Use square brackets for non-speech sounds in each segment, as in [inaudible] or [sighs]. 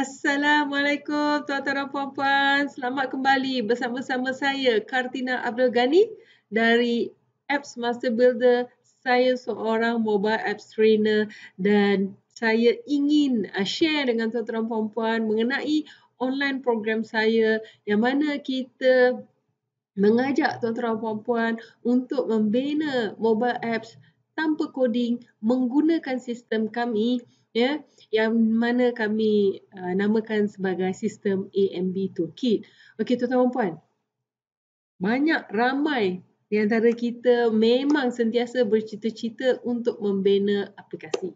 Assalamualaikum tuan-tuan dan puan-puan. Selamat kembali bersama-sama saya Kartina Abdul Ghani dari Apps Master Builder. Saya seorang mobile apps trainer dan saya ingin uh, share dengan tuan-tuan dan puan-puan mengenai online program saya yang mana kita mengajak tuan-tuan dan puan-puan untuk membina mobile apps tanpa coding menggunakan sistem kami ya yang mana kami uh, namakan sebagai sistem AMB toolkit. Okey tuan-tuan dan puan. Banyak ramai di antara kita memang sentiasa bercita-cita untuk membina aplikasi.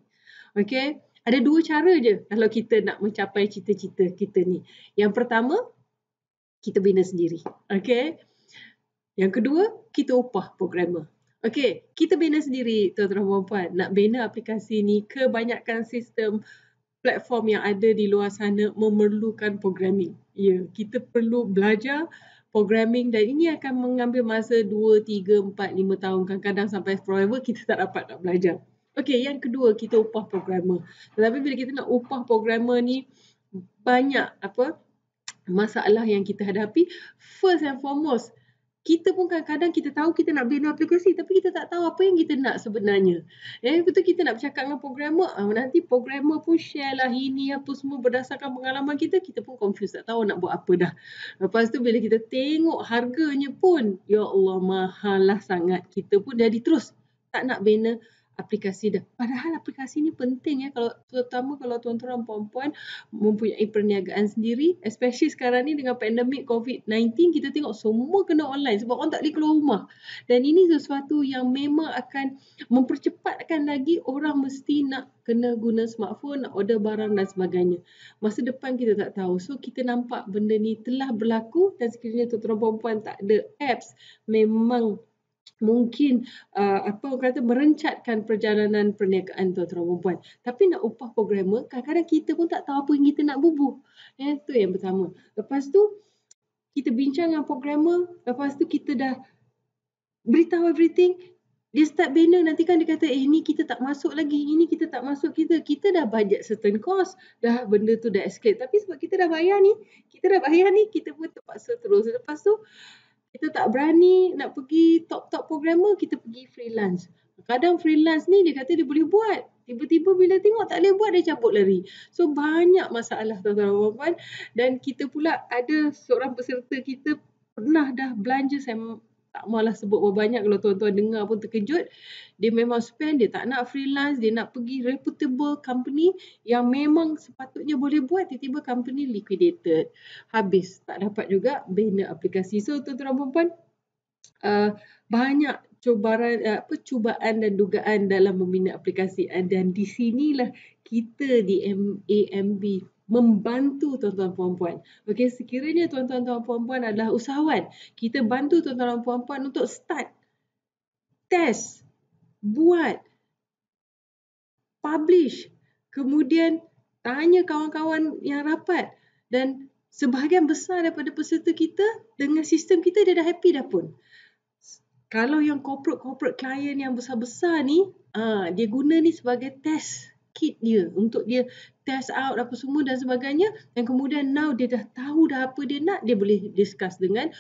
Okey, ada dua cara je kalau kita nak mencapai cita-cita kita ni. Yang pertama, kita bina sendiri. Okey. Yang kedua, kita upah programmer. Okay, kita bina sendiri tuan-tuan puan Nak bina aplikasi ni, kebanyakan sistem platform yang ada di luar sana memerlukan programming. Ya, yeah, kita perlu belajar programming dan ini akan mengambil masa 2, 3, 4, 5 tahun. Kadang-kadang sampai forever kita tak dapat nak belajar. Okay, yang kedua kita upah programmer. Tetapi bila kita nak upah programmer ni, banyak apa masalah yang kita hadapi. First and foremost, kita pun kadang-kadang kita tahu kita nak bina aplikasi tapi kita tak tahu apa yang kita nak sebenarnya. Ya, betul kita nak bercakap dengan programmer, ah, nanti programmer pun share lah ini apa semua berdasarkan pengalaman kita, kita pun confused tak tahu nak buat apa dah. Lepas tu bila kita tengok harganya pun, ya Allah mahal lah sangat. Kita pun jadi terus tak nak bina aplikasi dah. Padahal aplikasi ni penting ya kalau terutama kalau tuan-tuan puan-puan mempunyai perniagaan sendiri, especially sekarang ni dengan pandemik COVID-19 kita tengok semua kena online sebab orang tak boleh keluar rumah. Dan ini sesuatu yang memang akan mempercepatkan lagi orang mesti nak kena guna smartphone, nak order barang dan sebagainya. Masa depan kita tak tahu. So kita nampak benda ni telah berlaku dan sekiranya tuan-tuan puan-puan tak ada apps, memang mungkin uh, apa orang kata merencatkan perjalanan perniagaan tu tuan dan tapi nak upah programmer kadang-kadang kita pun tak tahu apa yang kita nak bubuh ya tu yang pertama lepas tu kita bincang dengan programmer lepas tu kita dah beritahu everything dia start banner nanti kan dia kata eh ni kita tak masuk lagi ini kita tak masuk kita kita dah budget certain cost dah benda tu dah escalate tapi sebab kita dah bayar ni kita dah bayar ni kita pun terpaksa terus lepas tu kita tak berani nak pergi top-top programmer, kita pergi freelance. Kadang freelance ni dia kata dia boleh buat. Tiba-tiba bila tengok tak boleh buat dia cabut lari. So banyak masalah tuan-tuan dan puan-puan. Dan kita pula ada seorang peserta kita pernah dah belanja sem- tak malah sebut banyak kalau tuan-tuan dengar pun terkejut. Dia memang spend, dia tak nak freelance, dia nak pergi reputable company yang memang sepatutnya boleh buat tiba-tiba company liquidated. Habis tak dapat juga bina aplikasi. So tuan-tuan dan puan uh, banyak cubaran, uh, percubaan dan dugaan dalam membina aplikasi dan di sinilah kita di MAMB membantu tuan-tuan puan-puan. Okey, sekiranya tuan-tuan dan puan-puan adalah usahawan, kita bantu tuan-tuan dan puan-puan untuk start test, buat publish, kemudian tanya kawan-kawan yang rapat dan sebahagian besar daripada peserta kita dengan sistem kita dia dah happy dah pun. Kalau yang corporate-corporate client yang besar-besar ni, ah dia guna ni sebagai test kit dia untuk dia test out apa semua dan sebagainya dan kemudian now dia dah tahu dah apa dia nak dia boleh discuss dengan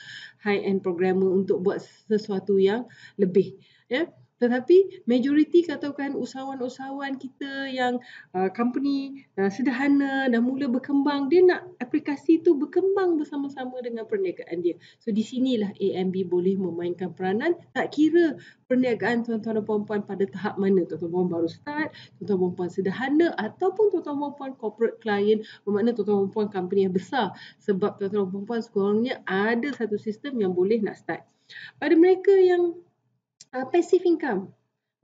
high end programmer untuk buat sesuatu yang lebih ya yeah? tetapi majoriti katakan usahawan-usahawan kita yang uh, company uh, sederhana dah mula berkembang dia nak aplikasi itu berkembang bersama-sama dengan perniagaan dia. So di sinilah AMB boleh memainkan peranan tak kira perniagaan tuan-tuan dan puan-puan pada tahap mana tuan-tuan puan baru start, tuan-tuan puan sederhana ataupun tuan-tuan puan corporate client bermakna tuan-tuan puan company yang besar sebab tuan-tuan puan-puan sekurangnya ada satu sistem yang boleh nak start. Pada mereka yang uh, passive income.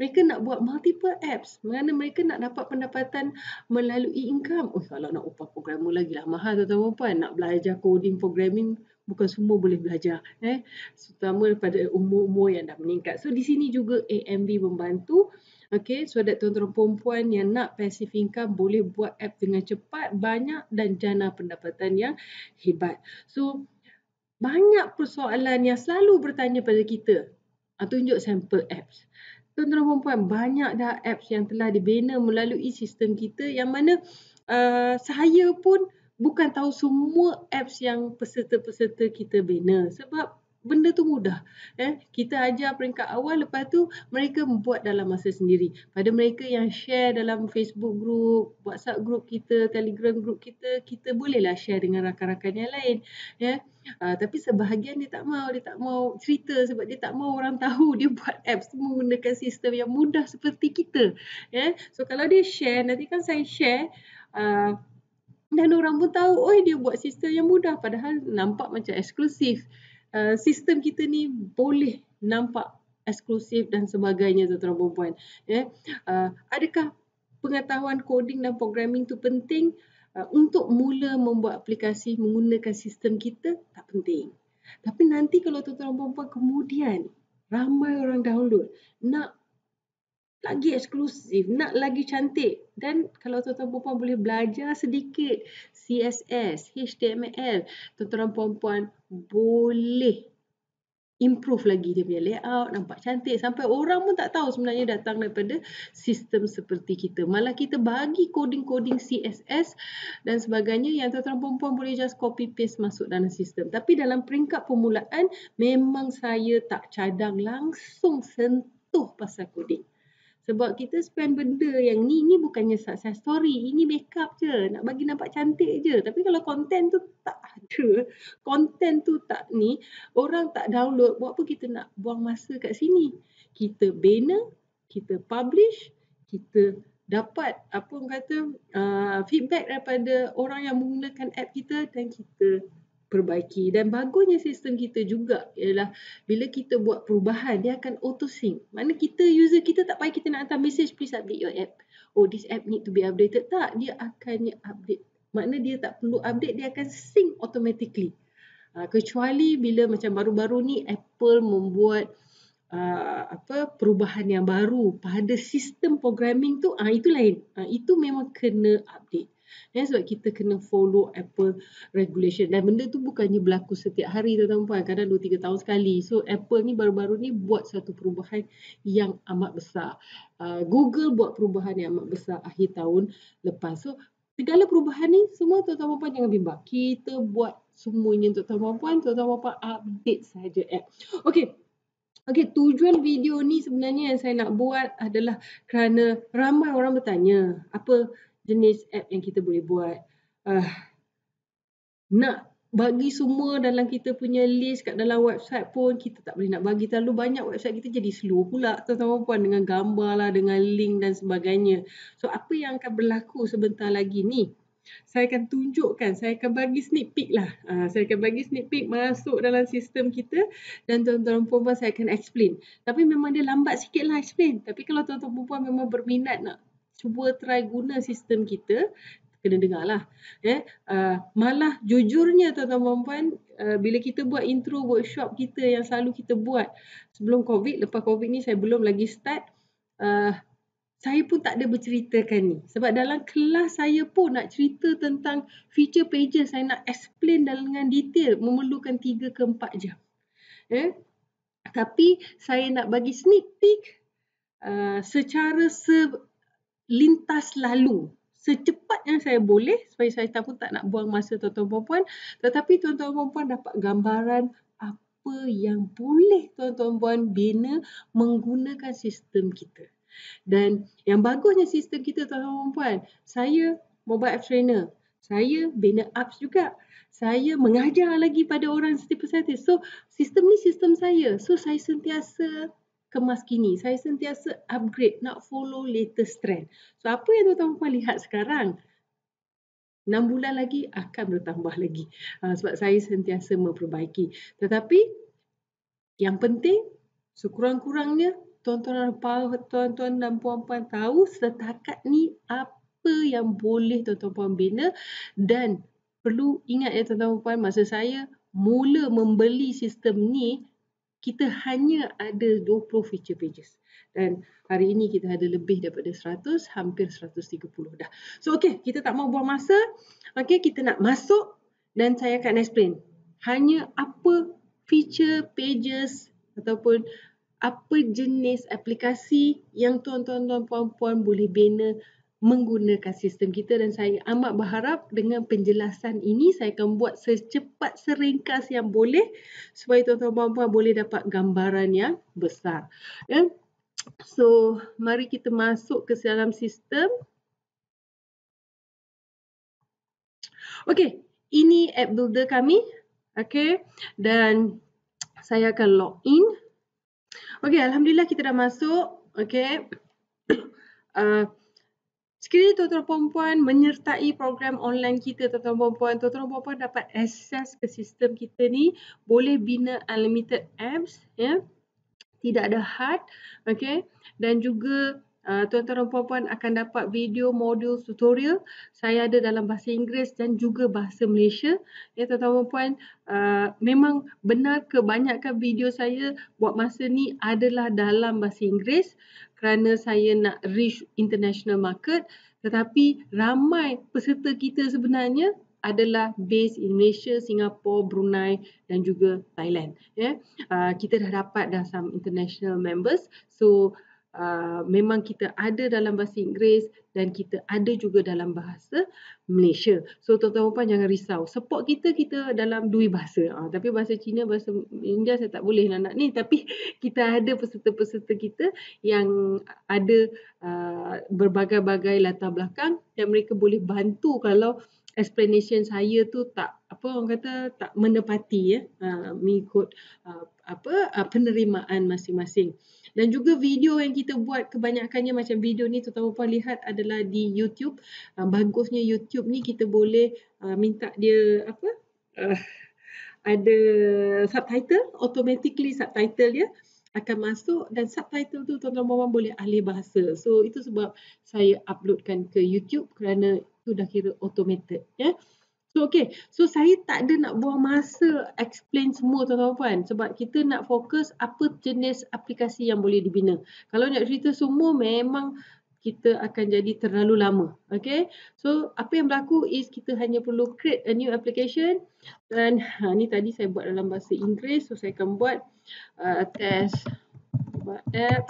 Mereka nak buat multiple apps. Mengapa mereka nak dapat pendapatan melalui income? Oh, kalau nak upah programmer lagi lah mahal tuan puan. Nak belajar coding programming bukan semua boleh belajar. Eh, terutama pada umur-umur yang dah meningkat. So di sini juga AMB membantu. Okay, so ada tuan-tuan perempuan yang nak passive income boleh buat app dengan cepat, banyak dan jana pendapatan yang hebat. So banyak persoalan yang selalu bertanya pada kita. Ah, tunjuk sampel apps. Tuan-tuan dan puan banyak dah apps yang telah dibina melalui sistem kita yang mana uh, saya pun bukan tahu semua apps yang peserta-peserta kita bina sebab benda tu mudah. Eh? Kita ajar peringkat awal lepas tu mereka buat dalam masa sendiri. Pada mereka yang share dalam Facebook group, WhatsApp group kita, Telegram group kita, kita bolehlah share dengan rakan-rakan yang lain. Ya. Uh, tapi sebahagian dia tak mau, dia tak mau cerita sebab dia tak mau orang tahu dia buat apps tu menggunakan sistem yang mudah seperti kita. Ya. So kalau dia share, nanti kan saya share uh, dan orang pun tahu, Oh dia buat sistem yang mudah padahal nampak macam eksklusif uh, sistem kita ni boleh nampak eksklusif dan sebagainya tu tuan puan-puan. Yeah. Uh, adakah pengetahuan coding dan programming tu penting uh, untuk mula membuat aplikasi menggunakan sistem kita? Tak penting. Tapi nanti kalau tuan-tuan puan-puan kemudian ramai orang download nak lagi eksklusif, nak lagi cantik. Dan kalau tuan-tuan perempuan boleh belajar sedikit CSS, HTML, tuan-tuan perempuan boleh improve lagi dia punya layout, nampak cantik. Sampai orang pun tak tahu sebenarnya datang daripada sistem seperti kita. Malah kita bagi coding-coding CSS dan sebagainya yang tuan-tuan perempuan boleh just copy paste masuk dalam sistem. Tapi dalam peringkat permulaan, memang saya tak cadang langsung sentuh pasal coding. Sebab kita spend benda yang ni, ni bukannya success story. Ini makeup je. Nak bagi nampak cantik je. Tapi kalau content tu tak ada. Content tu tak ni. Orang tak download. Buat apa kita nak buang masa kat sini? Kita bina. Kita publish. Kita dapat apa orang kata uh, feedback daripada orang yang menggunakan app kita dan kita perbaiki dan bagusnya sistem kita juga ialah bila kita buat perubahan dia akan auto sync mana kita user kita tak payah kita nak hantar message please update your app oh this app need to be updated tak dia akannya update mana dia tak perlu update dia akan sync automatically ah, kecuali bila macam baru-baru ni Apple membuat uh, apa perubahan yang baru pada sistem programming tu ah uh, itu lain uh, itu memang kena update Eh, sebab kita kena follow Apple regulation. Dan benda tu bukannya berlaku setiap hari tuan-tuan puan. Kadang 2-3 tahun sekali. So Apple ni baru-baru ni buat satu perubahan yang amat besar. Uh, Google buat perubahan yang amat besar akhir tahun lepas. So segala perubahan ni semua tuan-tuan puan jangan bimbang. Kita buat semuanya untuk tuan-tuan puan. Tuan-tuan puan update saja app. Okay. Okey, tujuan video ni sebenarnya yang saya nak buat adalah kerana ramai orang bertanya apa jenis app yang kita boleh buat. Uh, nak bagi semua dalam kita punya list kat dalam website pun kita tak boleh nak bagi terlalu banyak website kita jadi slow pula tuan-tuan puan dengan gambar lah, dengan link dan sebagainya. So apa yang akan berlaku sebentar lagi ni? Saya akan tunjukkan, saya akan bagi sneak peek lah. Uh, saya akan bagi sneak peek masuk dalam sistem kita dan tuan-tuan puan saya akan explain. Tapi memang dia lambat sikit lah explain. Tapi kalau tuan-tuan puan memang berminat nak cuba try guna sistem kita kena dengar lah. eh uh, malah jujurnya tuan-tuan puan uh, ah, bila kita buat intro workshop kita yang selalu kita buat sebelum covid lepas covid ni saya belum lagi start uh, saya pun tak ada berceritakan ni sebab dalam kelas saya pun nak cerita tentang feature pages saya nak explain dengan detail memerlukan 3 ke 4 jam eh tapi saya nak bagi sneak peek uh, secara se- lintas lalu secepat yang saya boleh supaya saya tak pun tak nak buang masa tuan-tuan puan tetapi tuan-tuan puan dapat gambaran apa yang boleh tuan-tuan puan bina menggunakan sistem kita dan yang bagusnya sistem kita tuan-tuan puan saya mobile app trainer saya bina apps juga saya mengajar lagi pada orang setiap peserta. So, sistem ni sistem saya. So, saya sentiasa kemas kini. Saya sentiasa upgrade, nak follow latest trend. So apa yang tuan-tuan puan lihat sekarang, 6 bulan lagi akan bertambah lagi. Ah, sebab saya sentiasa memperbaiki. Tetapi yang penting, sekurang-kurangnya tuan-tuan dan puan-puan tahu setakat ni apa yang boleh tuan-tuan puan bina dan perlu ingat ya tuan-tuan puan masa saya mula membeli sistem ni kita hanya ada 20 feature pages dan hari ini kita ada lebih daripada 100 hampir 130 dah. So okey, kita tak mau buang masa. Okey, kita nak masuk dan saya akan explain hanya apa feature pages ataupun apa jenis aplikasi yang tuan-tuan dan puan-puan boleh bina menggunakan sistem kita dan saya amat berharap dengan penjelasan ini saya akan buat secepat seringkas yang boleh supaya tuan-tuan puan-puan boleh dapat gambaran yang besar. Ya. So, mari kita masuk ke dalam sistem. Okey, ini app builder kami. Okey, dan saya akan log in. Okey, alhamdulillah kita dah masuk. Okey. Uh, [coughs] Sekiranya tuan-tuan puan menyertai program online kita tuan-tuan puan-puan, tuan-tuan puan dapat akses ke sistem kita ni, boleh bina unlimited apps, ya. Tidak ada had, okey. Dan juga uh, tuan-tuan puan-puan akan dapat video modul tutorial saya ada dalam bahasa Inggeris dan juga bahasa Malaysia. Ya tuan-tuan puan uh, ah, memang benar kebanyakan video saya buat masa ni adalah dalam bahasa Inggeris kerana saya nak reach international market tetapi ramai peserta kita sebenarnya adalah base in Malaysia, Singapura, Brunei dan juga Thailand. Yeah. Ya. Uh, kita dah dapat dah some international members. So, uh, memang kita ada dalam bahasa Inggeris dan kita ada juga dalam bahasa Malaysia. So tuan-tuan puan jangan risau. Support kita kita dalam dua bahasa. Uh, tapi bahasa Cina, bahasa India saya tak boleh nak nak ni tapi kita ada peserta-peserta kita yang ada uh, berbagai-bagai latar belakang dan mereka boleh bantu kalau explanation saya tu tak apa orang kata tak menepati ya uh, mengikut uh, apa uh, penerimaan masing-masing. Uh, dan juga video yang kita buat kebanyakannya macam video ni terutama puan lihat adalah di YouTube uh, bagusnya YouTube ni kita boleh uh, minta dia apa uh, ada subtitle automatically subtitle dia akan masuk dan subtitle tu tuan-tuan puan boleh alih bahasa so itu sebab saya uploadkan ke YouTube kerana itu dah kira automated ya yeah. So okay, so saya tak ada nak buang masa explain semua tuan-tuan sebab kita nak fokus apa jenis aplikasi yang boleh dibina. Kalau nak cerita semua memang kita akan jadi terlalu lama. Okay. So, apa yang berlaku is kita hanya perlu create a new application. Dan ha, ni tadi saya buat dalam bahasa Inggeris. So, saya akan buat uh, test buat app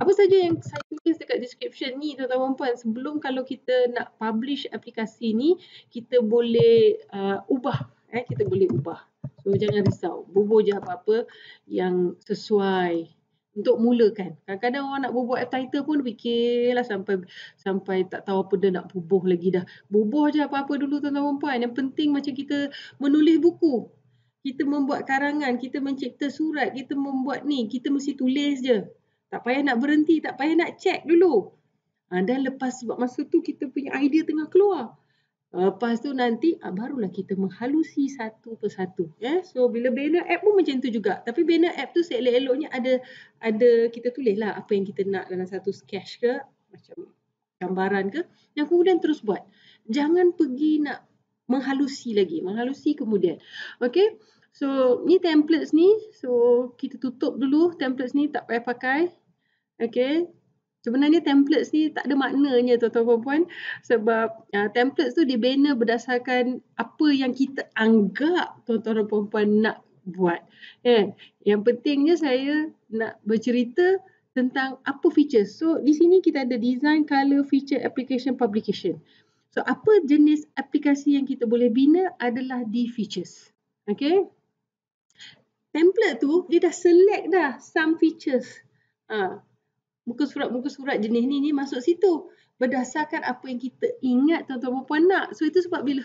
apa saja yang saya tulis dekat description ni tuan-tuan dan puan sebelum kalau kita nak publish aplikasi ni kita boleh uh, ubah eh kita boleh ubah so jangan risau bubuh je apa-apa yang sesuai untuk mulakan kadang-kadang orang nak bubuh app title pun fikirlah sampai sampai tak tahu apa dah nak bubuh lagi dah bubuh je apa-apa dulu tuan-tuan dan puan yang penting macam kita menulis buku kita membuat karangan, kita mencipta surat, kita membuat ni, kita mesti tulis je. Tak payah nak berhenti, tak payah nak check dulu. Ha, dan lepas sebab masa tu kita punya idea tengah keluar. Lepas tu nanti ha, barulah kita menghalusi satu persatu. Eh? So bila banner app pun macam tu juga. Tapi banner app tu seelok-eloknya ada ada kita tulis lah apa yang kita nak dalam satu sketch ke. Macam gambaran ke. Yang kemudian terus buat. Jangan pergi nak menghalusi lagi. Menghalusi kemudian. Okay. So ni templates ni. So kita tutup dulu templates ni tak payah pakai. Okay. Sebenarnya templates ni tak ada maknanya tuan-tuan puan sebab uh, templates tu dibina berdasarkan apa yang kita anggap tuan-tuan dan nak buat. Yeah. Kan? Yang pentingnya saya nak bercerita tentang apa features. So di sini kita ada design, color, feature, application, publication. So apa jenis aplikasi yang kita boleh bina adalah di features. Okay. Template tu dia dah select dah some features. Uh, muka surat-muka surat jenis ni ni masuk situ berdasarkan apa yang kita ingat tuan-tuan pun puan nak. So itu sebab bila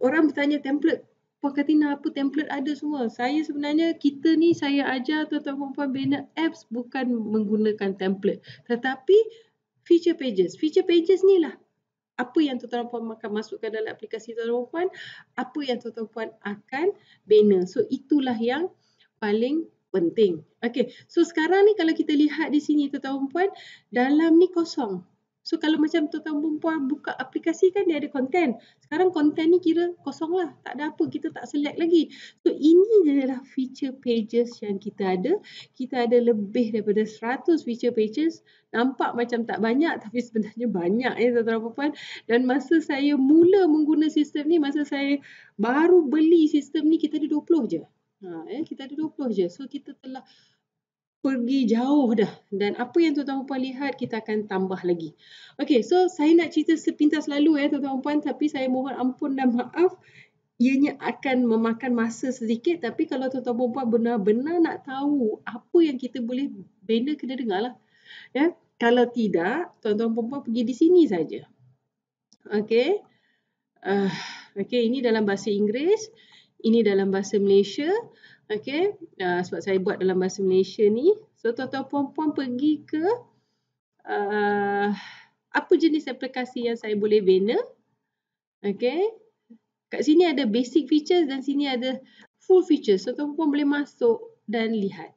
orang bertanya template Puan Katina apa template ada semua. Saya sebenarnya kita ni saya ajar tuan-tuan puan-puan bina apps bukan menggunakan template. Tetapi feature pages. Feature pages ni lah apa yang tuan-tuan puan akan masukkan dalam aplikasi tuan-tuan puan, apa yang tuan-tuan puan akan bina. So itulah yang paling penting. Okey, so sekarang ni kalau kita lihat di sini tuan-tuan dan puan, dalam ni kosong. So kalau macam tuan-tuan dan puan buka aplikasi kan dia ada konten. Sekarang konten ni kira kosong lah. Tak ada apa, kita tak select lagi. So ini adalah feature pages yang kita ada. Kita ada lebih daripada 100 feature pages. Nampak macam tak banyak [laughs] tapi sebenarnya banyak ya tuan-tuan dan puan. Dan masa saya mula menggunakan sistem ni, masa saya baru beli sistem ni kita ada 20 je. Ha, eh, kita ada 20 je. So, kita telah pergi jauh dah. Dan apa yang tuan-tuan puan lihat, kita akan tambah lagi. Okay, so saya nak cerita sepintas lalu ya eh, tuan-tuan puan. Tapi saya mohon ampun dan maaf. Ianya akan memakan masa sedikit. Tapi kalau tuan-tuan puan benar-benar nak tahu apa yang kita boleh benda kena dengar lah. Ya? Kalau tidak, tuan-tuan puan pergi di sini saja. Okay. Uh, ah, okay, ini dalam bahasa Inggeris ini dalam bahasa Malaysia. Okey, uh, sebab saya buat dalam bahasa Malaysia ni. So, tuan-tuan puan-puan pergi ke uh, apa jenis aplikasi yang saya boleh bina. Okey, kat sini ada basic features dan sini ada full features. So, tuan-tuan puan boleh masuk dan lihat.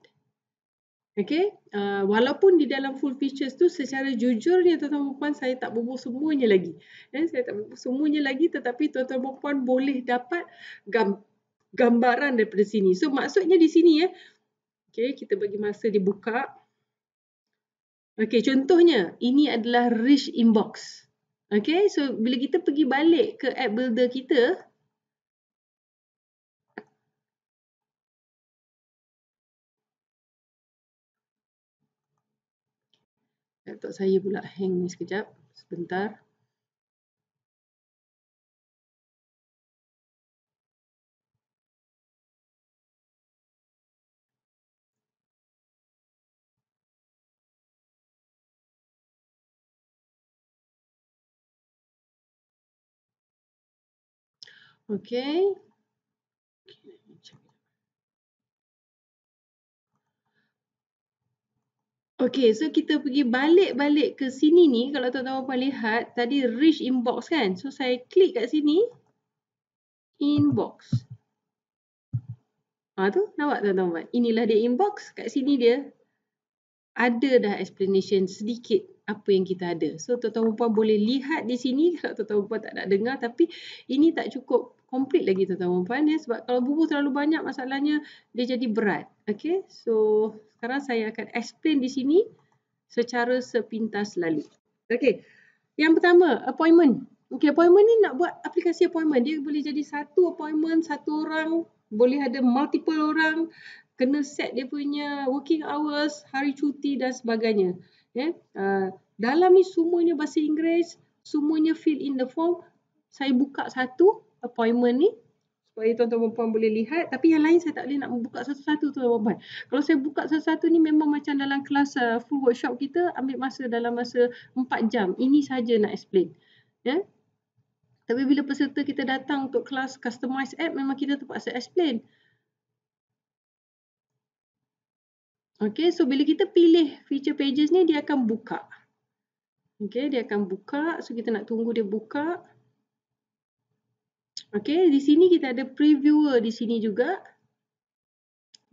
Okey, uh, walaupun di dalam full features tu secara jujurnya tuan-tuan puan saya tak bubuh semuanya lagi. Eh, saya tak bubuh semuanya lagi tetapi tuan-tuan puan boleh dapat gambar gambaran daripada sini. So maksudnya di sini ya. Eh. okay kita bagi masa dia buka. Okey, contohnya ini adalah rich inbox. okay, so bila kita pergi balik ke app builder kita Laptop saya pula hang ni sekejap. Sebentar. Okay. Okay, so kita pergi balik-balik ke sini ni. Kalau tuan-tuan puan lihat, tadi rich inbox kan? So, saya klik kat sini. Inbox. Ha tu, nampak tuan-tuan Inilah dia inbox. Kat sini dia ada dah explanation sedikit apa yang kita ada. So, tuan-tuan puan boleh lihat di sini. Kalau tuan-tuan puan tak nak dengar, tapi ini tak cukup complete lagi tuan-tuan puan-puan ya sebab kalau bubur terlalu banyak masalahnya dia jadi berat. Okey. So sekarang saya akan explain di sini secara sepintas lalu. Okey. Yang pertama, appointment. Okey, appointment ni nak buat aplikasi appointment. Dia boleh jadi satu appointment, satu orang, boleh ada multiple orang, kena set dia punya working hours, hari cuti dan sebagainya. Ya. Yeah. Uh, dalam ni semuanya bahasa Inggeris, semuanya fill in the form. Saya buka satu appointment ni supaya tuan-tuan perempuan boleh lihat tapi yang lain saya tak boleh nak buka satu-satu tu perempuan. Kalau saya buka satu-satu ni memang macam dalam kelas uh, full workshop kita ambil masa dalam masa 4 jam. Ini saja nak explain. Ya. Yeah? Tapi bila peserta kita datang untuk kelas customized app memang kita terpaksa explain. Okay, so bila kita pilih feature pages ni dia akan buka. Okay, dia akan buka. So kita nak tunggu dia Buka. Okey, di sini kita ada previewer di sini juga.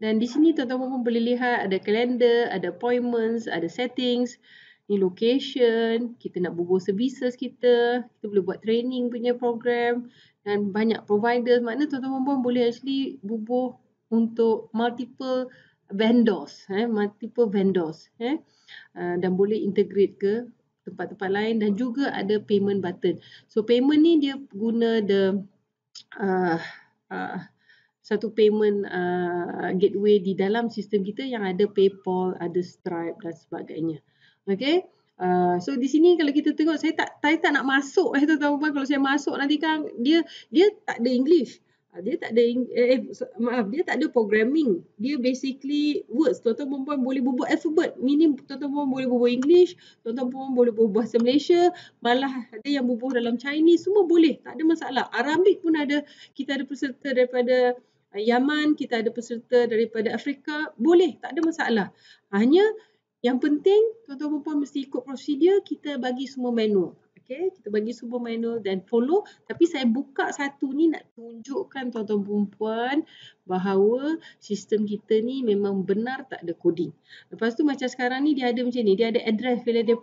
Dan di sini tuan-tuan pun boleh lihat ada kalender, ada appointments, ada settings. Ni location, kita nak bubur services kita, kita boleh buat training punya program dan banyak provider. Maknanya tuan-tuan pun boleh actually bubur untuk multiple vendors, eh, multiple vendors eh, ah, dan boleh integrate ke tempat-tempat lain dan juga ada payment button. So payment ni dia guna the Uh, uh, satu payment uh, gateway di dalam sistem kita yang ada PayPal, ada Stripe dan sebagainya. Okay. Uh, so di sini kalau kita tengok saya tak saya tak nak masuk eh [laughs] tuan-tuan kalau saya masuk nanti kan dia dia tak ada English. Ah, dia tak ada eh, eh maaf dia tak ada programming dia basically words tuan-tuan perempuan boleh berbual alphabet minim tuan-tuan perempuan boleh berbual english tuan-tuan perempuan boleh berbual bahasa malaysia malah ada yang berbual dalam chinese semua boleh tak ada masalah Arabik pun ada kita ada peserta daripada ah, Yaman, kita ada peserta daripada Afrika, boleh, tak ada masalah. Hanya yang penting, tuan-tuan perempuan mesti ikut prosedur, kita bagi semua manual. Okay, kita bagi super manual dan follow. Tapi saya buka satu ni nak tunjukkan tuan-tuan perempuan bahawa sistem kita ni memang benar tak ada coding. Lepas tu macam sekarang ni dia ada macam ni. Dia ada address. Bila dia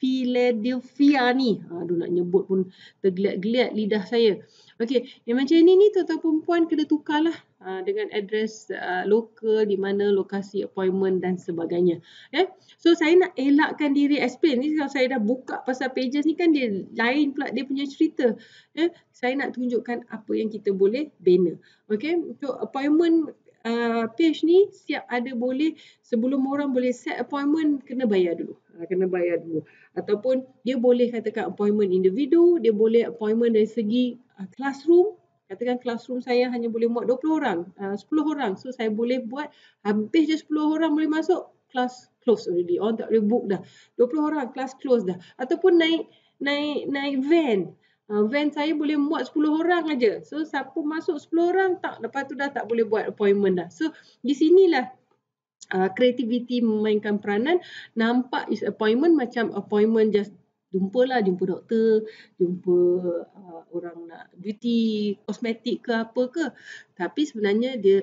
Philadelphia ni. Aduh nak nyebut pun tergeliat-geliat lidah saya. Okey, yang macam ini ni tuan-tuan perempuan kena tukarlah ah, dengan address ah, lokal di mana lokasi appointment dan sebagainya. Okay. Ya? So saya nak elakkan diri explain ni kalau saya dah buka pasal pages ni kan dia lain pula dia punya cerita. Okay. Ya? Saya nak tunjukkan apa yang kita boleh bina. Okey, so appointment Uh, page ni siap ada boleh sebelum orang boleh set appointment kena bayar dulu Ah, kena bayar dulu ataupun dia boleh katakan appointment individu dia boleh appointment dari segi uh, classroom katakan classroom saya hanya boleh muat 20 orang ah, uh, 10 orang so saya boleh buat habis je 10 orang boleh masuk class close already orang tak boleh book dah 20 orang class close dah ataupun naik naik naik van uh, van saya boleh buat 10 orang aja so siapa masuk 10 orang tak lepas tu dah tak boleh buat appointment dah so di sinilah kreativiti ah, uh, memainkan peranan nampak is appointment macam appointment just jumpa lah jumpa doktor jumpa uh, orang nak beauty kosmetik ke apa ke tapi sebenarnya dia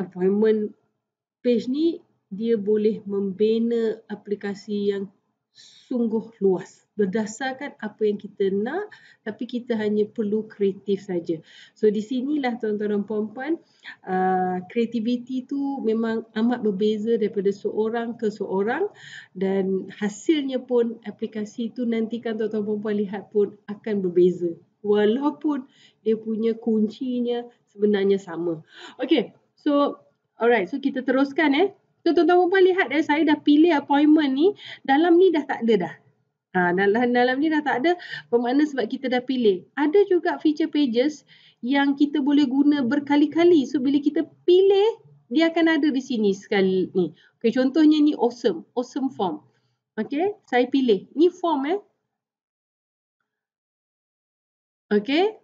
appointment page ni dia boleh membina aplikasi yang sungguh luas berdasarkan apa yang kita nak tapi kita hanya perlu kreatif saja. So di sinilah tuan-tuan dan puan-puan uh, kreativiti tu memang amat berbeza daripada seorang ke seorang dan hasilnya pun aplikasi tu nantikan tuan-tuan dan puan-puan lihat pun akan berbeza walaupun dia punya kuncinya sebenarnya sama. Okay, so alright, so kita teruskan eh. So tuan-tuan perempuan lihat dan eh, saya dah pilih appointment ni dalam ni dah tak ada dah. Ha, dalam, dalam ni dah tak ada bermakna sebab kita dah pilih. Ada juga feature pages yang kita boleh guna berkali-kali. So bila kita pilih dia akan ada di sini sekali ni. Okay, contohnya ni awesome. Awesome form. Okay, saya pilih. Ni form eh. Okay,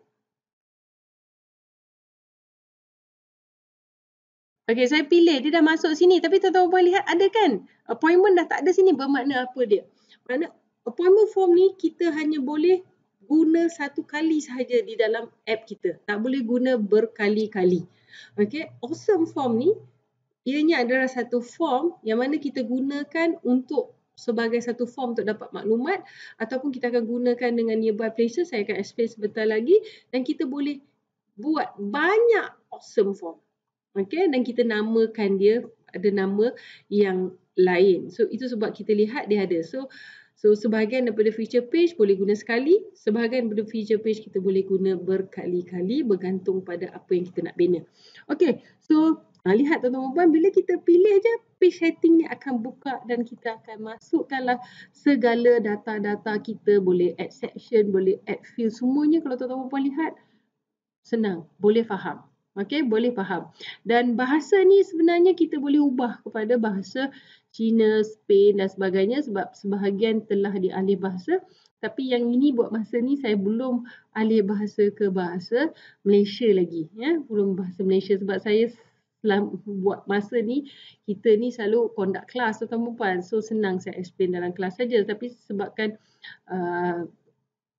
Okay, saya pilih dia dah masuk sini tapi tuan-tuan boleh lihat ada kan appointment dah tak ada sini bermakna apa dia. Makna appointment form ni kita hanya boleh guna satu kali sahaja di dalam app kita. Tak boleh guna berkali-kali. Okay, awesome form ni ianya adalah satu form yang mana kita gunakan untuk sebagai satu form untuk dapat maklumat ataupun kita akan gunakan dengan nearby places. Saya akan explain sebentar lagi dan kita boleh buat banyak awesome form okey dan kita namakan dia ada nama yang lain so itu sebab kita lihat dia ada so so sebahagian daripada feature page boleh guna sekali sebahagian daripada feature page kita boleh guna berkali-kali bergantung pada apa yang kita nak bina okey so ha, lihat tuan-tuan puan bila kita pilih aja page setting ni akan buka dan kita akan masukkanlah segala data-data kita boleh add section boleh add field semuanya kalau tuan-tuan puan lihat senang boleh faham Okey, boleh faham. Dan bahasa ni sebenarnya kita boleh ubah kepada bahasa Cina, Spain dan sebagainya sebab sebahagian telah dialih bahasa. Tapi yang ini buat masa ni saya belum alih bahasa ke bahasa Malaysia lagi. Ya? Belum bahasa Malaysia sebab saya selam, buat masa ni kita ni selalu conduct class atau perempuan. So senang saya explain dalam kelas saja. Tapi sebabkan uh,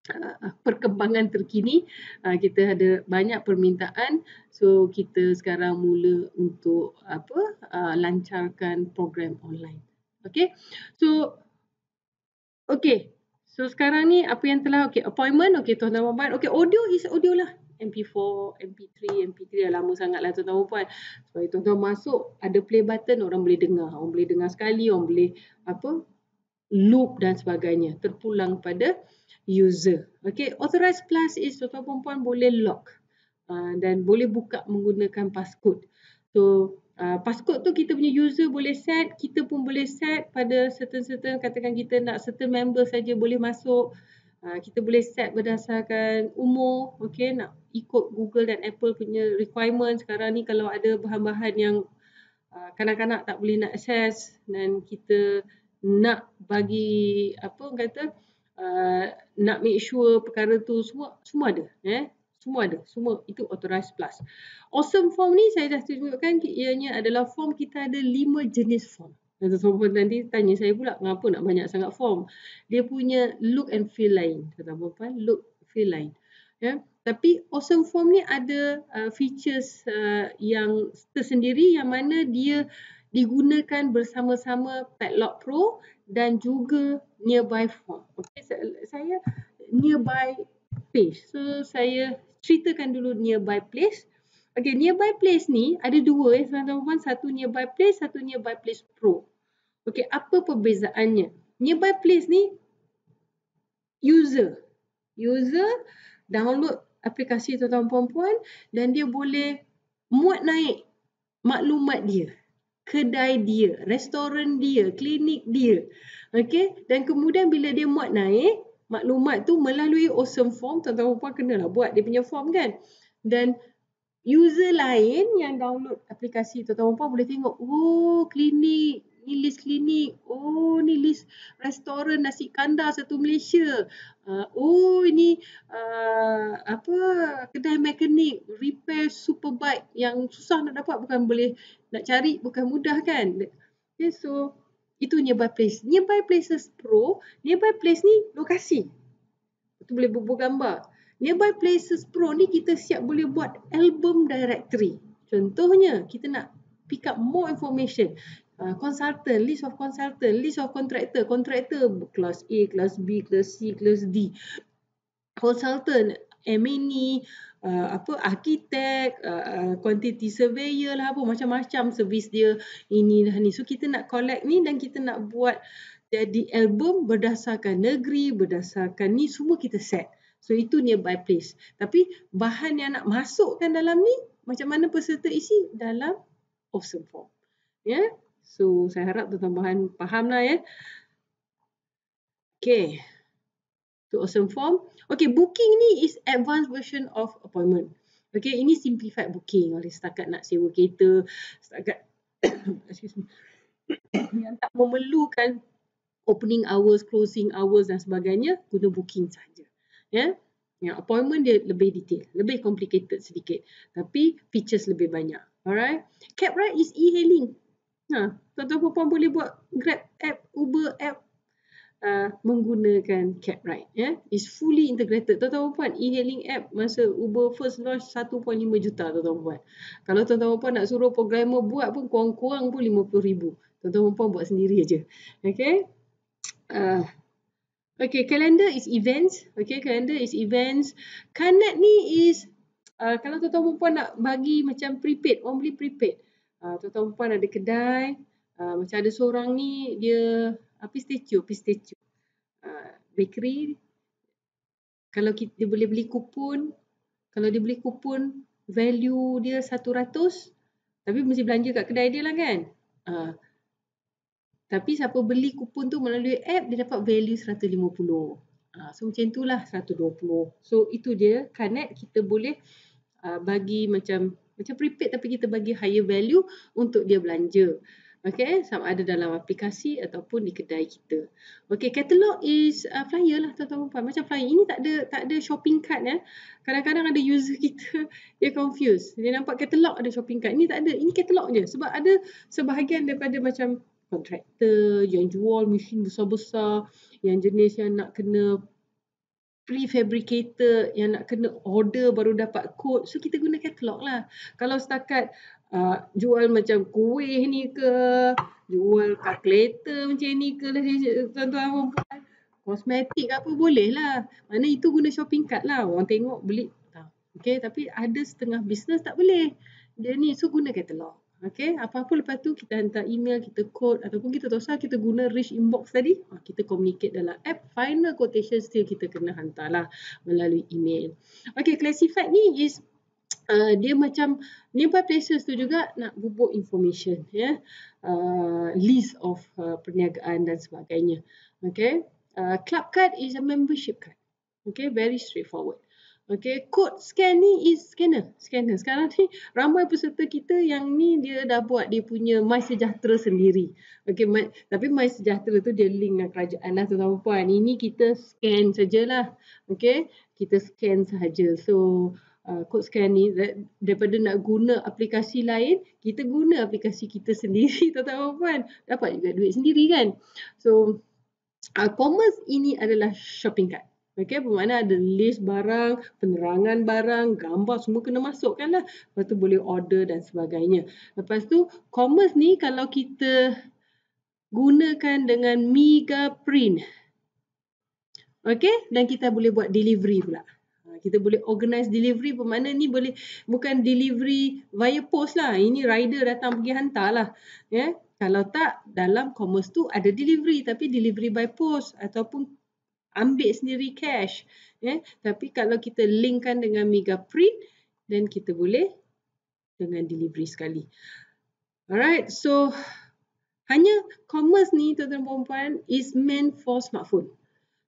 Uh, perkembangan terkini uh, kita ada banyak permintaan so kita sekarang mula untuk apa uh, lancarkan program online okey so okey so sekarang ni apa yang telah okey appointment okey tuan-tuan puan okey audio is audio lah MP4, MP3, MP3 dah lama sangat lah tuan-tuan puan. Sebab tuan-tuan masuk ada play button orang boleh dengar. Orang boleh dengar sekali, orang boleh apa loop dan sebagainya terpulang pada user. Okay, authorized plus is tuan-tuan puan-puan boleh lock uh, dan boleh buka menggunakan passcode. So uh, passcode tu kita punya user boleh set, kita pun boleh set pada certain-certain katakan kita nak certain member saja boleh masuk. Uh, kita boleh set berdasarkan umur, Okay, nak ikut Google dan Apple punya requirement sekarang ni kalau ada bahan-bahan yang uh, kanak-kanak uh, tak boleh nak access dan kita nak bagi apa orang kata uh, nak make sure perkara tu semua semua ada eh semua ada semua itu authorized plus awesome form ni saya dah tunjukkan ianya adalah form kita ada lima jenis form dan tuan nanti tanya saya pula kenapa nak banyak sangat form dia punya look and feel lain kata puan look feel lain yeah. tapi awesome form ni ada uh, features uh, yang tersendiri yang mana dia digunakan bersama-sama Padlock Pro dan juga Nearby Form. Okay, saya Nearby Place. So saya ceritakan dulu Nearby Place. Okay, Nearby Place ni ada dua satu eh, teman-teman. Satu Nearby Place, satu Nearby Place Pro. Okay, apa perbezaannya? Nearby Place ni user. User download aplikasi tuan-tuan puan-puan dan dia boleh muat naik maklumat dia kedai dia, restoran dia, klinik dia. Okey, dan kemudian bila dia muat naik, maklumat tu melalui awesome form, tuan-tuan puan lah buat dia punya form kan. Dan user lain yang download aplikasi tuan-tuan puan boleh tengok, oh klinik ni list klinik. Oh, ni list restoran nasi kandar satu Malaysia. Uh, oh, ini uh, apa kedai mekanik repair superbike yang susah nak dapat bukan boleh nak cari bukan mudah kan. Okay, so itu nearby place. Nearby places pro, nearby place ni lokasi. Itu boleh bubuh gambar. Nearby places pro ni kita siap boleh buat album directory. Contohnya, kita nak pick up more information uh, consultant, list of consultant, list of contractor, contractor class A, class B, class C, class D, consultant, MNE, uh, ah, apa arkitek, uh, ah, quantity surveyor lah apa macam-macam servis dia ini dan lah ni. So kita nak collect ni dan kita nak buat jadi album berdasarkan negeri, berdasarkan ni semua kita set. So itu by place. Tapi bahan yang nak masukkan dalam ni macam mana peserta isi dalam awesome form. Yeah? So, saya harap tuan-tuan faham lah ya. Okay. To awesome form. Okay, booking ni is advanced version of appointment. Okay, ini simplified booking. Oleh setakat nak sewa kereta, setakat [coughs] excuse me, [coughs] yang tak memerlukan opening hours, closing hours dan sebagainya, guna booking saja. Ya, yeah? yang appointment dia lebih detail, lebih complicated sedikit. Tapi features lebih banyak. Alright. Cab ride is e-hailing. Ha, tuan-tuan perempuan boleh buat Grab app, Uber app uh, menggunakan cab ride. Yeah? It's fully integrated. Tuan-tuan perempuan, e-hailing app masa Uber first launch 1.5 juta tuan-tuan perempuan. Kalau tuan-tuan perempuan nak suruh programmer buat pun kurang-kurang pun 50 ribu. Tuan-tuan perempuan buat sendiri aja. Okay. Uh, Okay, calendar is events. Okay, calendar is events. Kanat ni is, uh, kalau tuan-tuan perempuan nak bagi macam prepaid, orang beli prepaid. Ah, tuan-tuan puan ada kedai uh, macam ada seorang ni dia uh, pistachio pistachio uh, bakery kalau kita, dia boleh beli kupon kalau dia beli kupon value dia satu ratus tapi mesti belanja kat kedai dia lah kan uh, tapi siapa beli kupon tu melalui app dia dapat value seratus lima puluh so macam lah, dua puluh so itu dia connect kita boleh uh, bagi macam macam prepaid tapi kita bagi higher value untuk dia belanja. Okay, sama ada dalam aplikasi ataupun di kedai kita. Okay, katalog is uh, flyer lah tuan-tuan puan. Macam flyer. Ini tak ada tak ada shopping card ya. Eh. Kadang-kadang ada user [laughs] kita dia confused. Dia nampak katalog ada shopping card. Ini tak ada. Ini katalog je. Sebab ada sebahagian daripada macam contractor yang jual mesin besar-besar yang jenis yang nak kena prefabricator yang nak kena order baru dapat kod. So kita guna katalog lah. Kalau setakat uh, jual macam kuih ni ke, jual kalkulator macam ni ke lah tuan-tuan perempuan. Kosmetik apa boleh lah. Mana itu guna shopping cart lah. Orang tengok beli. Okay, tapi ada setengah bisnes tak boleh. Dia ni, so guna katalog. Okay, apa-apa lepas tu kita hantar email, kita code ataupun kita tosar, kita guna rich inbox tadi. Ha, kita communicate dalam app, final quotation still kita kena hantarlah melalui email. Okay, classified ni is uh, dia macam nearby places tu juga nak bubuk information. ya, yeah? uh, List of uh, perniagaan dan sebagainya. Okay, uh, club card is a membership card. Okay, very straightforward. Okey, kod scan ni is scanner. Scanner. Sekarang ni ramai peserta kita yang ni dia dah buat dia punya My Sejahtera sendiri. Okey, my, tapi My Sejahtera tu dia link dengan kerajaan lah tuan-tuan puan. Ini kita scan sajalah. Okey, kita scan saja. So, kod uh, scan ni eh, daripada nak guna aplikasi lain, kita guna aplikasi kita sendiri [laughs] tuan-tuan puan. Dapat juga duit sendiri kan. So, uh, commerce ini adalah shopping card. Okey, bermakna ada list barang, penerangan barang, gambar semua kena masukkan lah. Lepas tu boleh order dan sebagainya. Lepas tu commerce ni kalau kita gunakan dengan mega print. Okey, dan kita boleh buat delivery pula. Ha, kita boleh organize delivery bermakna ni boleh bukan delivery via post lah. Ini rider datang pergi hantar lah. Yeah. Kalau tak dalam commerce tu ada delivery tapi delivery by post ataupun ambil sendiri cash. Ya, tapi kalau kita linkkan dengan Mega Print, then kita boleh dengan delivery sekali. Alright, so hanya commerce ni tuan-tuan dan puan-puan is meant for smartphone.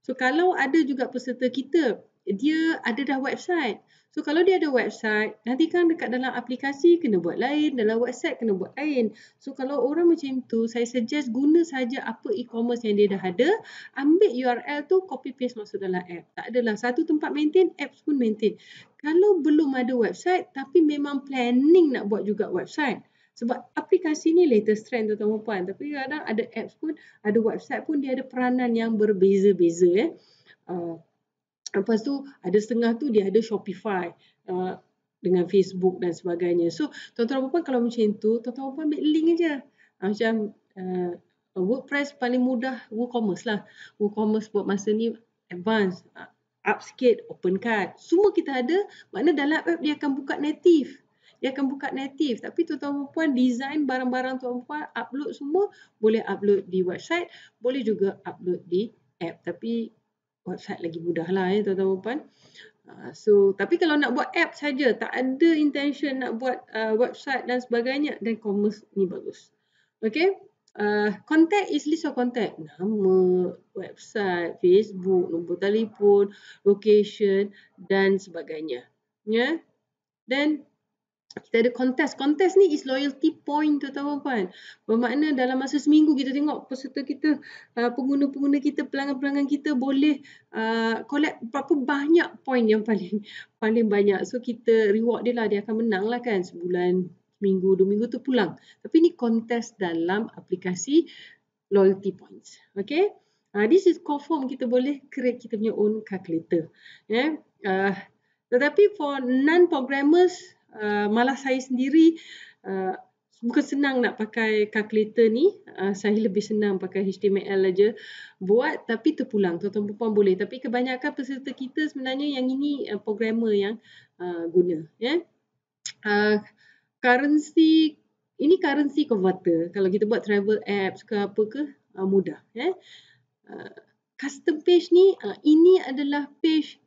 So kalau ada juga peserta kita dia ada dah website. So kalau dia ada website, nanti kan dekat dalam aplikasi kena buat lain, dalam website kena buat lain. So kalau orang macam tu, saya suggest guna saja apa e-commerce yang dia dah ada, ambil URL tu copy paste masuk dalam app. Tak adalah satu tempat maintain, apps pun maintain. Kalau belum ada website tapi memang planning nak buat juga website. Sebab aplikasi ni latest trend tuan-tuan puan, tapi kadang ada apps pun, ada website pun dia ada peranan yang berbeza-beza eh. Uh, Lepas tu ada setengah tu dia ada Shopify uh, dengan Facebook dan sebagainya. So tuan-tuan dan puan kalau macam tu, tuan-tuan dan puan ambil link aja. Ah, macam uh, WordPress paling mudah WooCommerce lah. WooCommerce buat masa ni advance, uh, upskate, open card. Semua kita ada, Maknanya dalam app dia akan buka native. Dia akan buka native. Tapi tuan-tuan dan design barang-barang tuan-tuan puan upload semua boleh upload di website, boleh juga upload di app. Tapi website lagi mudah lah ya tuan-tuan perempuan. Ah, so tapi kalau nak buat app saja tak ada intention nak buat uh, website dan sebagainya then commerce ni bagus. Okay. Uh, contact is list of contact. Nama, website, Facebook, nombor telefon, location dan sebagainya. Yeah? Then kita ada kontes. Kontes ni is loyalty point tu tahu puan. Bermakna dalam masa seminggu kita tengok peserta kita, uh, pengguna-pengguna kita, pelanggan-pelanggan kita boleh uh, collect berapa banyak point yang paling [laughs] paling banyak. So kita reward dia lah, dia akan menang lah kan sebulan, minggu, dua minggu tu pulang. Tapi ni kontes dalam aplikasi loyalty points. Okay. Uh, this is conform kita boleh create kita punya own calculator. Yeah. Uh, tetapi for non-programmers, Uh, malah saya sendiri uh, bukan senang nak pakai calculator ni. Uh, saya lebih senang pakai HTML saja. buat tapi terpulang. Tuan-tuan puan boleh tapi kebanyakan peserta kita sebenarnya yang ini uh, programmer yang uh, guna Yeah? Uh, currency ini currency converter. Kalau kita buat travel apps ke apa ke uh, mudah Yeah? Uh, custom page ni uh, ini adalah page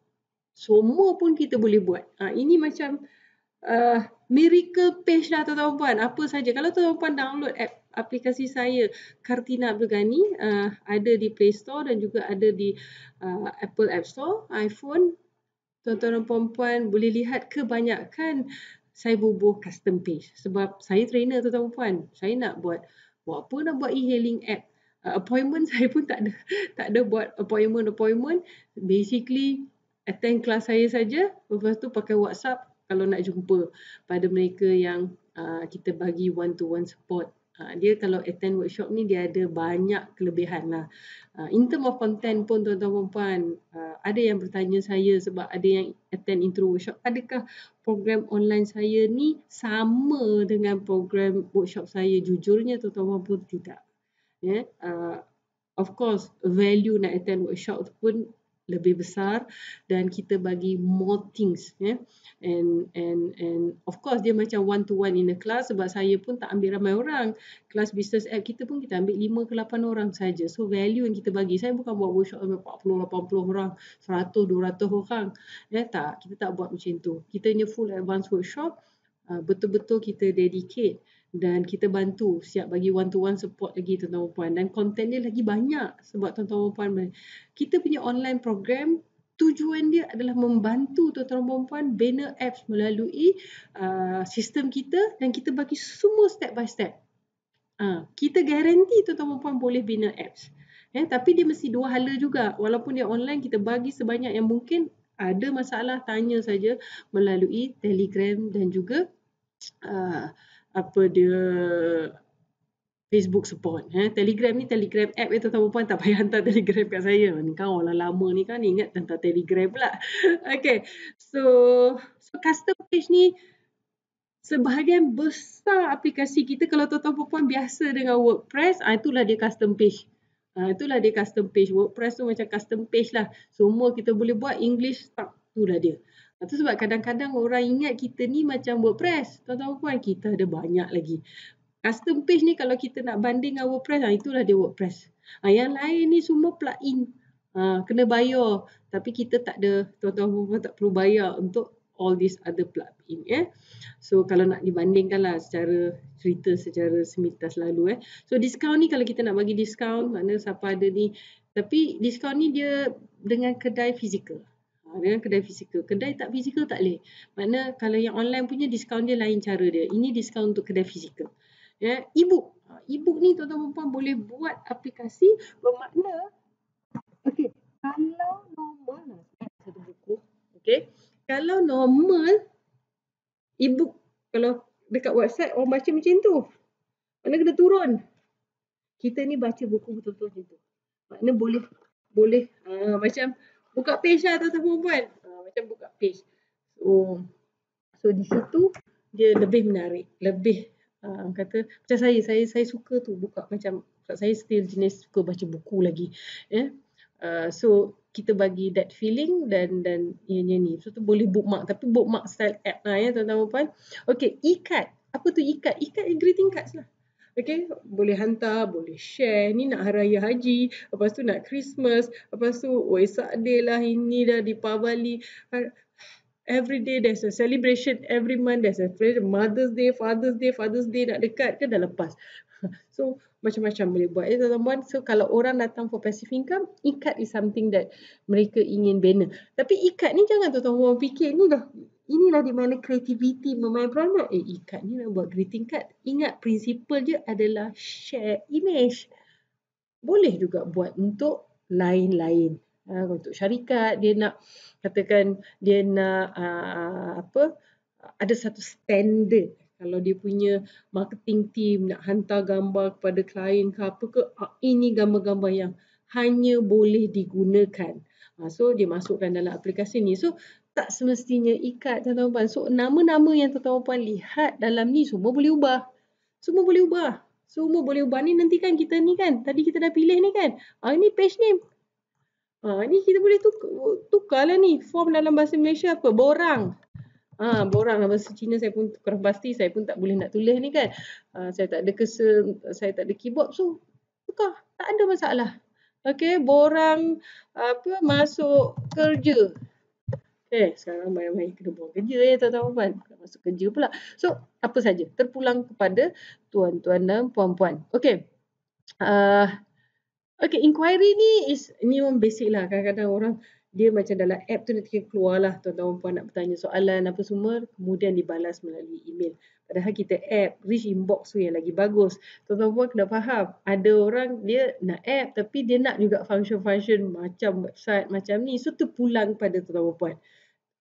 semua pun kita boleh buat. Uh, ini macam uh, uh, miracle page lah tuan-tuan apa saja kalau tuan-tuan download app aplikasi saya Kartina Bergani uh, ah, ada di Play Store dan juga ada di uh, Apple App Store iPhone tuan-tuan puan-puan boleh lihat kebanyakan saya bubuh custom page sebab saya trainer tuan-tuan puan saya nak buat buat apa nak buat e-hailing app uh, appointment [laughs] saya pun tak ada tak ada buat appointment appointment basically attend kelas saya saja lepas tu pakai WhatsApp kalau nak jumpa pada mereka yang uh, kita bagi one to one support. Uh, dia kalau attend workshop ni dia ada banyak kelebihan lah. Uh, in term of content pun tuan-tuan perempuan uh, ada yang bertanya saya sebab ada yang attend intro workshop adakah program online saya ni sama dengan program workshop saya jujurnya tuan-tuan perempuan tidak. Yeah? Uh, of course value nak attend workshop tu pun lebih besar dan kita bagi more things yeah? and and and of course dia macam one to one in the class sebab saya pun tak ambil ramai orang kelas business app kita pun kita ambil 5 ke 8 orang saja so value yang kita bagi saya bukan buat workshop ambil 40 80 orang 100 200 orang ya yeah? tak kita tak buat macam tu kita punya full advance workshop uh, betul-betul kita dedicate dan kita bantu siap bagi one to one support lagi tuan-tuan dan puan dan content dia lagi banyak sebab tuan-tuan dan puan kita punya online program tujuan dia adalah membantu tuan-tuan dan puan banner apps melalui uh, sistem kita dan kita bagi semua step by step uh, kita garanti tuan-tuan dan puan boleh bina apps eh, tapi dia mesti dua hala juga walaupun dia online kita bagi sebanyak yang mungkin ada masalah tanya saja melalui telegram dan juga uh, apa dia Facebook support. Eh? Telegram ni Telegram app itu tak apa tak payah hantar [laughs] Telegram kat saya. Ni kau orang lama ni kan ingat tentang Telegram pula. [laughs] okay. So so custom page ni sebahagian besar aplikasi kita kalau tuan-tuan puan biasa dengan WordPress, ah itulah dia custom page. Ah itulah dia custom page. WordPress tu macam custom page lah. Semua kita boleh buat English tak itulah dia. Itu sebab kadang-kadang orang ingat kita ni macam WordPress. Tuan-tuan puan, kita ada banyak lagi. Custom page ni kalau kita nak banding dengan WordPress, ha, ah, itulah dia WordPress. Ha, ah, yang lain ni semua plug-in. Ha, kena bayar. Tapi kita tak ada, tuan-tuan puan tak perlu bayar untuk all these other plug-in. Eh. So kalau nak dibandingkan lah secara cerita secara semintas selalu. Eh. So discount ni kalau kita nak bagi discount, mana siapa ada ni. Tapi discount ni dia dengan kedai fizikal ha, dengan kedai fizikal. Kedai tak fizikal tak boleh. Makna kalau yang online punya diskaun dia lain cara dia. Ini diskaun untuk kedai fizikal. Ya, e-book. Ha, ni tuan-tuan perempuan boleh buat aplikasi bermakna okey, kalau normal satu buku, okey. Kalau normal ebook, kalau dekat website orang baca macam tu. Mana kena turun. Kita ni baca buku betul-betul macam tu. boleh boleh uh, macam buka page lah tuan-tuan perempuan. Uh, macam buka page. So, so di situ dia lebih menarik. Lebih uh, kata macam saya, saya saya suka tu buka macam saya still jenis suka baca buku lagi. Yeah? Ya. Uh, so kita bagi that feeling dan dan ni ni. ni. So tu boleh bookmark tapi bookmark style app lah ya tuan-tuan perempuan. Okey, ikat. Apa tu ikat? Ikat greeting cards lah. Okay, boleh hantar, boleh share. Ni nak Hari raya haji, lepas tu nak Christmas, lepas tu Waisak Day lah, ini dah Dipavali. Every day there's a celebration, every month there's a celebration. Mother's Day, Father's Day, Father's Day nak dekat ke dah lepas. [laughs] So, macam-macam boleh buat. Eh, ya, tuan so kalau orang datang for passive income, ikat is something that mereka ingin bina. Tapi ikat ni jangan tuan-tuan fikir ni dah inilah di mana kreativiti memain peranan. Eh, ikat ni nak lah buat greeting card. Ingat prinsipal dia adalah share image. Boleh juga buat untuk lain-lain. Ha, untuk syarikat, dia nak katakan dia nak uh, apa, ada satu standard. Kalau dia punya marketing team nak hantar gambar kepada klien ke apa ke, ah, ini gambar-gambar yang hanya boleh digunakan. So dia masukkan dalam aplikasi ni. So tak semestinya ikat tuan-tuan puan. So nama-nama yang tuan-tuan puan lihat dalam ni semua boleh ubah. Semua boleh ubah. Semua boleh ubah ni nanti kan kita ni kan. Tadi kita dah pilih ni kan. Ha, ah, ni page name. Ha, ni kita boleh tukar, tukarlah ni. Form dalam bahasa Malaysia apa? Borang. Ha, borang dalam bahasa Cina saya pun kurang pasti. Saya pun tak boleh nak tulis ni kan. Ha, saya tak ada kesa, saya tak ada keyboard. So tukar. Tak ada masalah. Okay, borang apa masuk kerja. Eh, sekarang banyak-banyak kena buang kerja ya, tuan-tuan puan. Masuk kerja pula. So, apa saja. Terpulang kepada tuan-tuan dan puan-puan. Okay. Uh, okay, inquiry ni is, ni memang basic lah. Kadang-kadang orang, dia macam dalam app tu nanti keluar lah tuan-tuan puan nak bertanya soalan apa semua. Kemudian dibalas melalui email. Padahal kita app, reach inbox tu yang lagi bagus. Tuan-tuan puan kena faham, ada orang dia nak app tapi dia nak juga function-function macam website macam ni. So, terpulang pada tuan-tuan puan. -tuan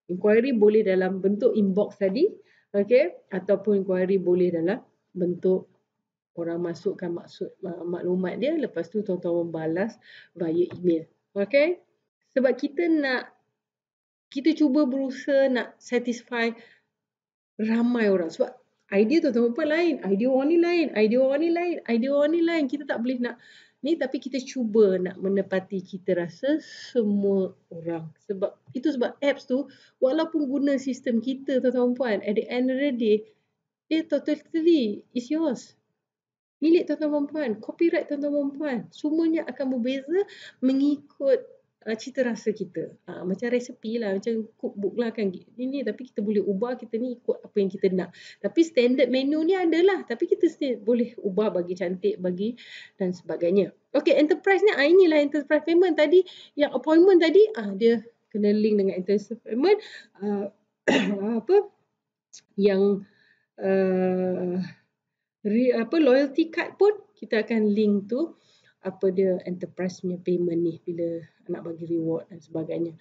inquiry boleh dalam bentuk inbox tadi okey ataupun inquiry boleh dalam bentuk orang masukkan maksud maklumat dia lepas tu tuan-tuan membalas via email okay? sebab kita nak kita cuba berusaha nak satisfy ramai orang sebab idea tuan-tuan pun lain idea orang ni lain idea orang ni lain idea orang ni lain kita tak boleh nak ni tapi kita cuba nak menepati kita rasa semua orang sebab itu sebab apps tu walaupun guna sistem kita tuan-tuan puan at the end of the day dia totally is yours milik tuan-tuan puan copyright tuan-tuan puan semuanya akan berbeza mengikut uh, cita rasa kita. Uh, macam resepi lah, macam cookbook lah kan. Ini, ini tapi kita boleh ubah kita ni ikut apa yang kita nak. Tapi standard menu ni adalah. Tapi kita sendiri boleh ubah bagi cantik, bagi dan sebagainya. Okay, enterprise ni, uh, inilah enterprise payment tadi. Yang appointment tadi, ah uh, dia kena link dengan enterprise payment. Uh, [coughs] apa? Yang... Uh, re, apa loyalty card pun kita akan link tu uh, apa dia enterprise punya payment ni bila nak bagi reward dan sebagainya.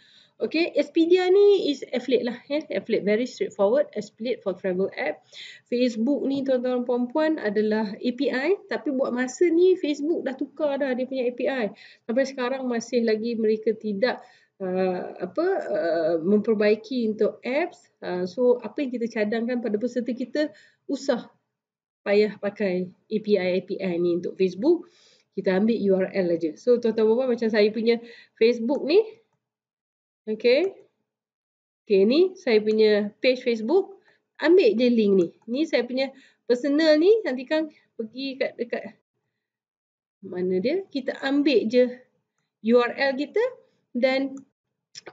Okay, Expedia ni is affiliate lah. Yeah? Affiliate very straightforward. Affiliate for travel app. Facebook ni tuan-tuan puan-puan adalah API. Tapi buat masa ni Facebook dah tukar dah dia punya API. Sampai sekarang masih lagi mereka tidak Uh, apa uh, memperbaiki untuk apps uh, so apa yang kita cadangkan pada peserta kita usah payah pakai API API ni untuk Facebook kita ambil URL aja. So tuan-tuan puan macam saya punya Facebook ni. Okay. Okay ni saya punya page Facebook. Ambil je link ni. Ni saya punya personal ni. Nanti kan pergi kat dekat mana dia. Kita ambil je URL kita dan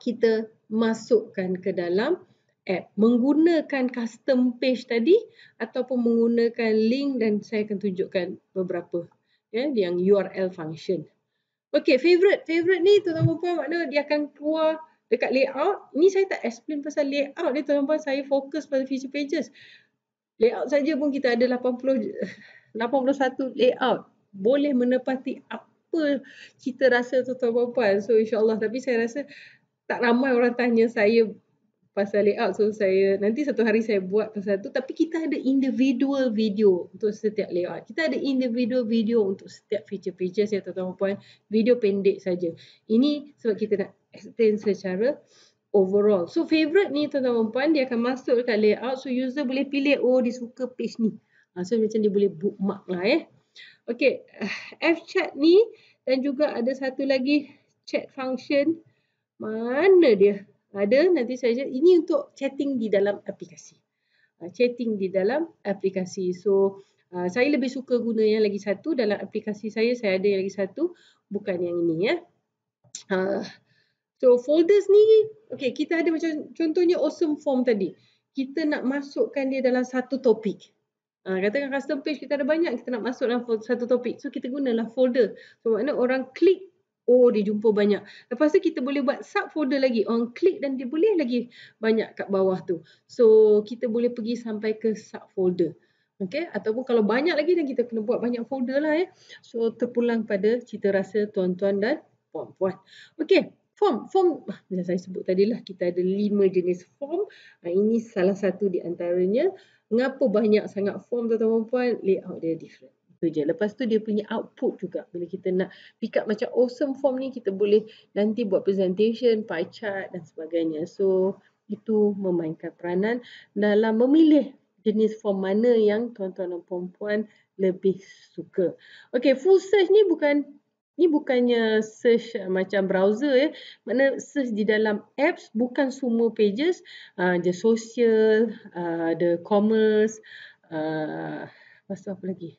kita masukkan ke dalam app. Menggunakan custom page tadi ataupun menggunakan link dan saya akan tunjukkan beberapa ya yang URL function. Okay, favorite favorite ni tuan-tuan puan makna dia akan keluar dekat layout. Ni saya tak explain pasal layout ni tuan-tuan puan saya fokus pada feature pages. Layout saja pun kita ada 80 81 layout boleh menepati apa kita rasa tuan-tuan puan. So insya tapi saya rasa tak ramai orang tanya saya pasal layout so saya nanti satu hari saya buat pasal tu tapi kita ada individual video untuk setiap layout kita ada individual video untuk setiap feature feature saya tuan-tuan puan video pendek saja ini sebab kita nak extend secara overall so favorite ni tuan-tuan puan dia akan masuk dekat layout so user boleh pilih oh dia suka page ni ha, so macam dia boleh bookmark lah eh okey [sighs] f chat ni dan juga ada satu lagi chat function mana dia ada nanti saja ini untuk chatting di dalam aplikasi ah, chatting di dalam aplikasi so ah, saya lebih suka guna yang lagi satu dalam aplikasi saya saya ada yang lagi satu bukan yang ini ya ah, so folders ni Okay kita ada macam contohnya awesome form tadi kita nak masukkan dia dalam satu topik Ha, katakan custom page kita ada banyak, kita nak masuk dalam satu topik. So, kita gunalah folder. So, maknanya orang klik oh dia jumpa banyak. Lepas tu kita boleh buat subfolder lagi. on click dan dia boleh lagi banyak kat bawah tu. So kita boleh pergi sampai ke subfolder. Okay. Ataupun kalau banyak lagi dan kita kena buat banyak folder lah ya. Eh. So terpulang pada cita rasa tuan-tuan dan puan-puan. Okay. Form. Form. Ah, bila saya sebut tadi lah kita ada lima jenis form. Ah, ini salah satu di antaranya. Mengapa banyak sangat form tuan-tuan puan? Layout dia different. Tu kerja. Lepas tu dia punya output juga bila kita nak pick up macam awesome form ni kita boleh nanti buat presentation, pie chart dan sebagainya. So itu memainkan peranan dalam memilih jenis form mana yang tuan-tuan dan perempuan lebih suka. Okay, full search ni bukan ni bukannya search eh, macam browser ya. Eh. Mana search di dalam apps bukan semua pages, ah, ada uh, social, ah, ada uh, commerce, uh, apa lagi?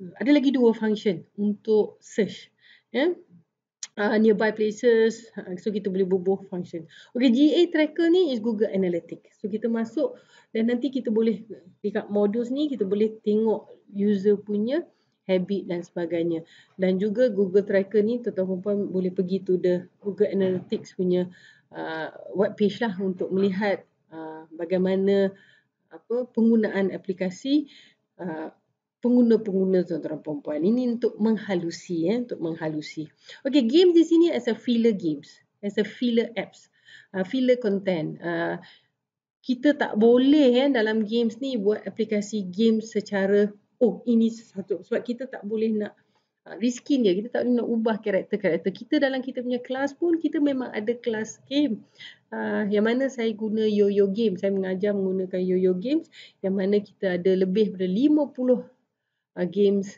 Hmm, ada lagi dua function untuk search yeah. Ya. Uh, nearby places, ah, so kita boleh berbual function. Okay, GA tracker ni is Google Analytics. So kita masuk dan nanti kita boleh dekat modus ni kita boleh tengok user punya habit dan sebagainya. Dan juga Google tracker ni tuan-tuan perempuan boleh pergi to the Google Analytics punya uh, ah, web page lah untuk melihat uh, bagaimana apa penggunaan aplikasi uh, pengguna-pengguna tuan-tuan perempuan. Ini untuk menghalusi ya, untuk menghalusi. Okey, games di sini as a filler games, as a filler apps, uh, filler content. Uh, kita tak boleh ya dalam games ni buat aplikasi games secara oh ini satu sebab kita tak boleh nak uh, reskin dia. Kita tak boleh nak ubah karakter-karakter. Kita dalam kita punya kelas pun kita memang ada kelas game. Uh, yang mana saya guna yo-yo game. Saya mengajar menggunakan yo-yo games yang mana kita ada lebih daripada 50 uh, games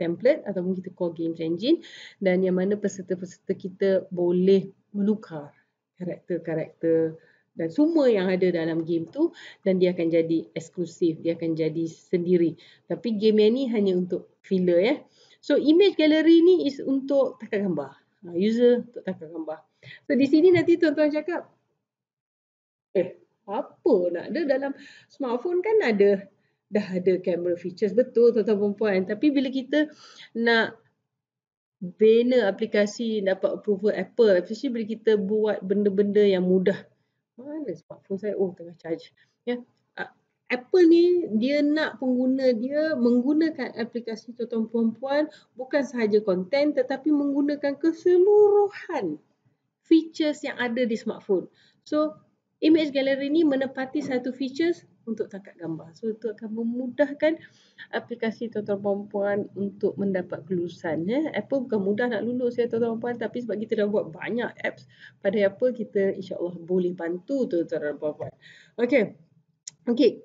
template ataupun kita call games engine dan yang mana peserta-peserta kita boleh menukar karakter-karakter dan semua yang ada dalam game tu dan dia akan jadi eksklusif, dia akan jadi sendiri. Tapi game yang ni hanya untuk filler ya. So image gallery ni is untuk takar gambar. Uh, user untuk takar gambar. So di sini nanti tuan-tuan cakap eh apa nak ada dalam smartphone kan ada dah ada camera features betul tuan-tuan dan tapi bila kita nak bina aplikasi dapat approval Apple especially bila kita buat benda-benda yang mudah mana smartphone saya oh tengah charge ya Apple ni dia nak pengguna dia menggunakan aplikasi tuan-tuan puan bukan sahaja konten tetapi menggunakan keseluruhan features yang ada di smartphone. So image gallery ni menepati satu features untuk tangkap gambar. So itu akan memudahkan aplikasi tuan-tuan puan untuk mendapat kelulusan. Ya. Apple bukan mudah nak lulus ya tuan-tuan puan tapi sebab kita dah buat banyak apps pada Apple kita insya Allah boleh bantu tuan-tuan dan Okay. Okay,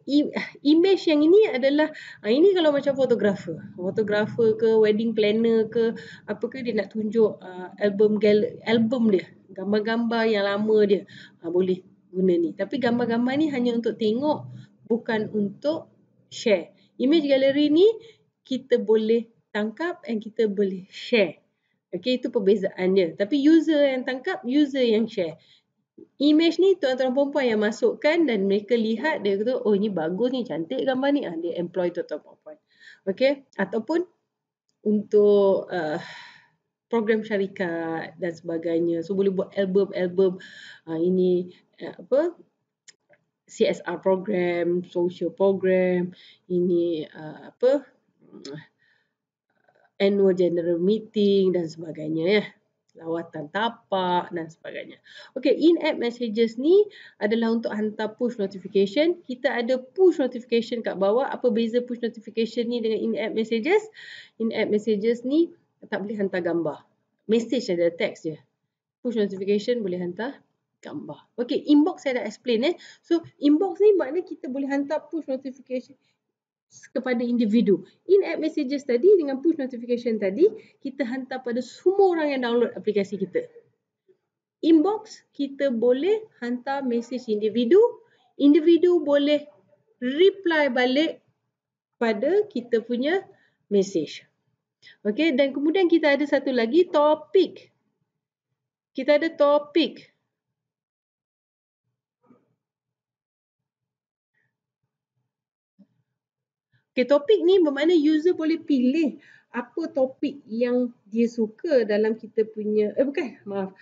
image yang ini adalah ah, ini kalau macam fotografer, fotografer ke wedding planner ke apa ke dia nak tunjuk ah, album gal- album dia, gambar-gambar yang lama dia. Ah, boleh guna ni. Tapi gambar-gambar ni hanya untuk tengok bukan untuk share. Image gallery ni kita boleh tangkap and kita boleh share. Okay, itu perbezaannya. Tapi user yang tangkap, user yang share. Image ni tuan-tuan perempuan yang masukkan dan mereka lihat, dia kata, oh ini bagus ni, cantik gambar ni. Ah, dia employ tuan-tuan perempuan. Okey, ataupun untuk uh, program syarikat dan sebagainya. So boleh buat album-album uh, ini uh, apa CSR program, social program, ini uh, apa uh, annual general meeting dan sebagainya ya. Lawatan tapak dan sebagainya. Okay, in-app messages ni adalah untuk hantar push notification. Kita ada push notification kat bawah. Apa beza push notification ni dengan in-app messages? In-app messages ni tak boleh hantar gambar. Message ada teks je. Push notification boleh hantar gambar. Okay, inbox saya dah explain eh. So, inbox ni maknanya kita boleh hantar push notification kepada individu. In-app messages tadi dengan push notification tadi, kita hantar pada semua orang yang download aplikasi kita. Inbox, kita boleh hantar message individu. Individu boleh reply balik pada kita punya message. Okay, dan kemudian kita ada satu lagi topik. Kita ada topik. Okay, topik ni bermakna user boleh pilih apa topik yang dia suka dalam kita punya, eh bukan, maaf.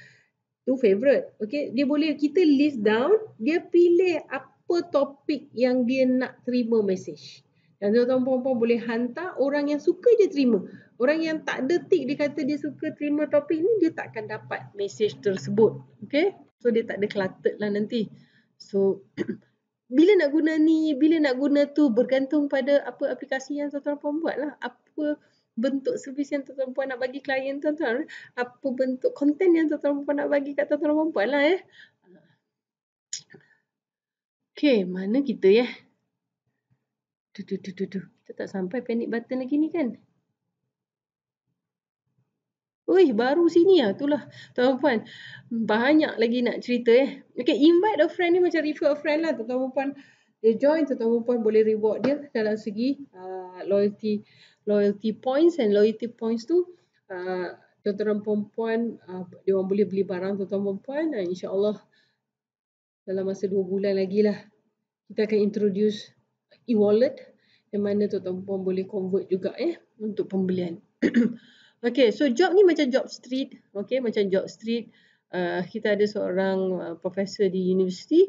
Tu favourite Okay, dia boleh, kita list down, dia pilih apa topik yang dia nak terima message. Dan tuan-tuan puan boleh hantar orang yang suka dia terima. Orang yang tak detik dia kata dia suka terima topik ni, dia tak akan dapat message tersebut. Okay, so dia tak ada cluttered lah nanti. So, [clears throat] bila nak guna ni, bila nak guna tu bergantung pada apa aplikasi yang tuan-tuan puan buat lah. Apa bentuk servis yang tuan-tuan puan nak bagi klien tuan-tuan. Apa bentuk konten yang tuan-tuan puan nak bagi kat tuan-tuan puan, puan lah eh. Okay, mana kita ya? Tu, tu, tu, tu, tu. Kita tak sampai panic button lagi ni kan? Ui, baru sini lah. Itulah, tuan puan. Banyak lagi nak cerita eh. Okay, invite a friend ni macam refer a friend lah. Tuan puan, dia join. Tuan puan boleh reward dia dalam segi uh, loyalty loyalty points. And loyalty points tu, uh, tuan puan puan, uh, dia orang boleh beli barang tuan puan puan. Dan insyaAllah, dalam masa dua bulan lagi lah, kita akan introduce e-wallet. Yang mana tuan puan boleh convert juga eh. Untuk pembelian. [clears throat] Okay, so job ni macam job street. Okay, macam job street. Uh, kita ada seorang uh, profesor di universiti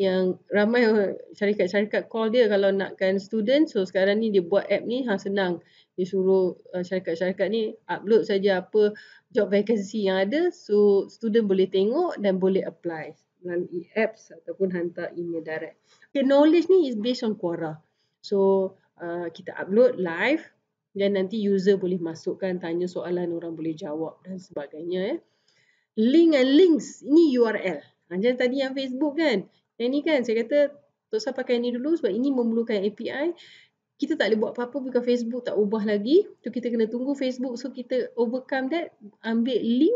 yang ramai syarikat-syarikat call dia kalau nakkan student. So sekarang ni dia buat app ni, ha senang. Dia suruh uh, syarikat-syarikat ni upload saja apa job vacancy yang ada. So student boleh tengok dan boleh apply melalui apps ataupun hantar email direct. Okay, knowledge ni is based on Quora. So uh, kita upload live dan nanti user boleh masukkan tanya soalan orang boleh jawab dan sebagainya eh. Link and links ini URL. Ha, macam tadi yang Facebook kan. Yang ni kan saya kata tak usah pakai ni dulu sebab ini memerlukan API. Kita tak boleh buat apa-apa bukan Facebook tak ubah lagi. Tu kita kena tunggu Facebook so kita overcome that ambil link.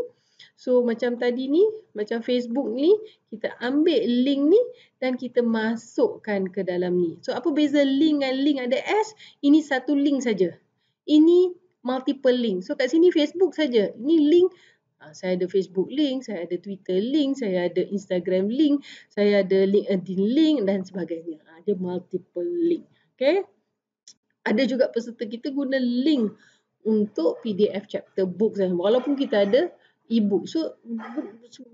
So macam tadi ni, macam Facebook ni, kita ambil link ni dan kita masukkan ke dalam ni. So apa beza link dengan link ada S? Ini satu link saja ini multiple link. So kat sini Facebook saja. Ni link ah, saya ada Facebook link, saya ada Twitter link, saya ada Instagram link, saya ada LinkedIn link dan sebagainya. Ada ah, multiple link. Okay. Ada juga peserta kita guna link untuk PDF chapter book. Eh, walaupun kita ada e-book. So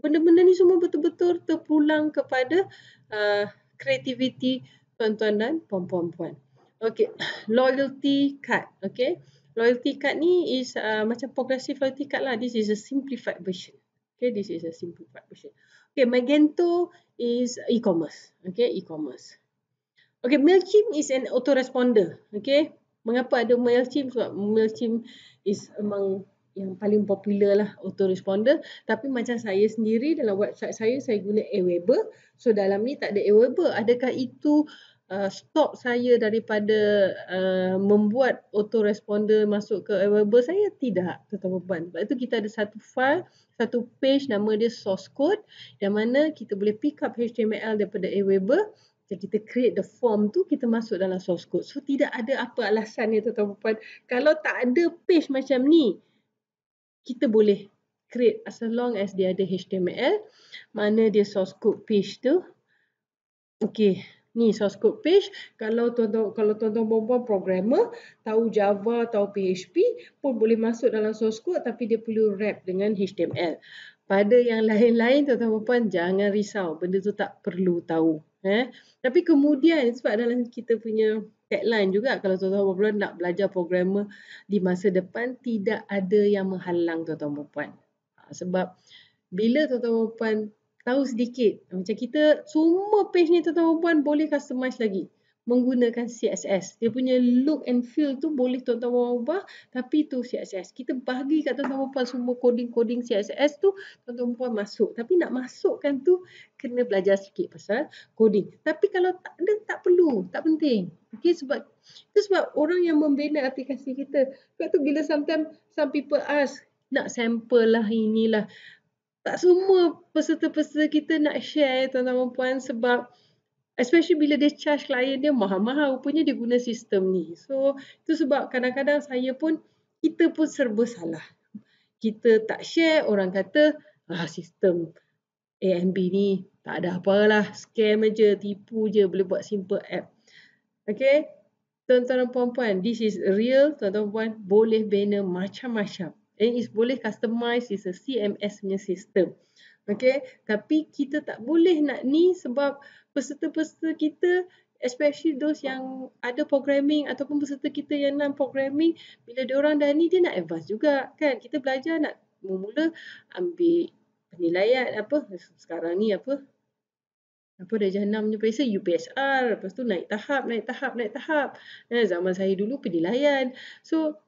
benda-benda ni semua betul-betul terpulang kepada uh, ah, creativity tuan-tuan dan puan-puan. Okay, loyalty card. Okay, loyalty card ni is uh, macam progressive loyalty card lah. This is a simplified version. Okay, this is a simplified version. Okay, Magento is e-commerce. Okay, e-commerce. Okay, MailChimp is an autoresponder. Okay, mengapa ada MailChimp? Sebab MailChimp is among yang paling popular lah autoresponder. Tapi macam saya sendiri dalam website saya, saya guna Aweber. So dalam ni tak ada Aweber. Adakah itu uh, stop saya daripada uh, membuat autoresponder masuk ke available saya tidak tetap beban. Sebab itu kita ada satu file, satu page nama dia source code yang mana kita boleh pick up HTML daripada Aweber jadi kita create the form tu kita masuk dalam source code. So tidak ada apa alasan ni tuan-tuan puan. Kalau tak ada page macam ni kita boleh create as long as dia ada HTML mana dia source code page tu. Okay ni source code page kalau tuan-tuan kalau tuan-tuan perempuan programmer tahu java tahu php pun boleh masuk dalam source code tapi dia perlu wrap dengan html pada yang [laughs] lain-lain tuan-tuan perempuan jangan risau benda tu tak perlu tahu eh tapi kemudian sebab dalam kita punya tagline juga kalau tuan-tuan perempuan nak belajar programmer di masa depan tidak ada yang menghalang tuan-tuan perempuan ha, sebab bila tuan-tuan perempuan tahu sedikit. Macam kita semua page ni tuan-tuan perempuan boleh customise lagi menggunakan CSS. Dia punya look and feel tu boleh tuan-tuan ubah tapi tu CSS. Kita bagi kat tuan-tuan perempuan semua coding-coding CSS tu tuan-tuan perempuan masuk. Tapi nak masukkan tu kena belajar sikit pasal coding. Tapi kalau tak ada tak perlu, tak penting. Okay, sebab itu sebab orang yang membina aplikasi kita. Sebab tu bila sometimes some people ask nak sampel lah inilah tak semua peserta-peserta kita nak share eh, tuan-tuan dan puan sebab especially bila dia charge klien dia mahal-mahal rupanya dia guna sistem ni. So itu sebab kadang-kadang saya pun kita pun serba salah. Kita tak share orang kata ah sistem AMB ni tak ada apa-apa lah, scam aja tipu je boleh buat simple app. Okay tuan-tuan dan puan-puan this is real tuan-tuan dan puan boleh bina macam-macam And it's boleh customize, it's a CMS punya system. Okay, tapi kita tak boleh nak ni sebab peserta-peserta kita especially those yang ada programming ataupun peserta kita yang nak programming bila dia orang dah ni dia nak advance juga kan kita belajar nak mula mula ambil penilaian apa sekarang ni apa apa dah jenam punya periksa UPSR lepas tu naik tahap naik tahap naik tahap eh, zaman saya dulu penilaian so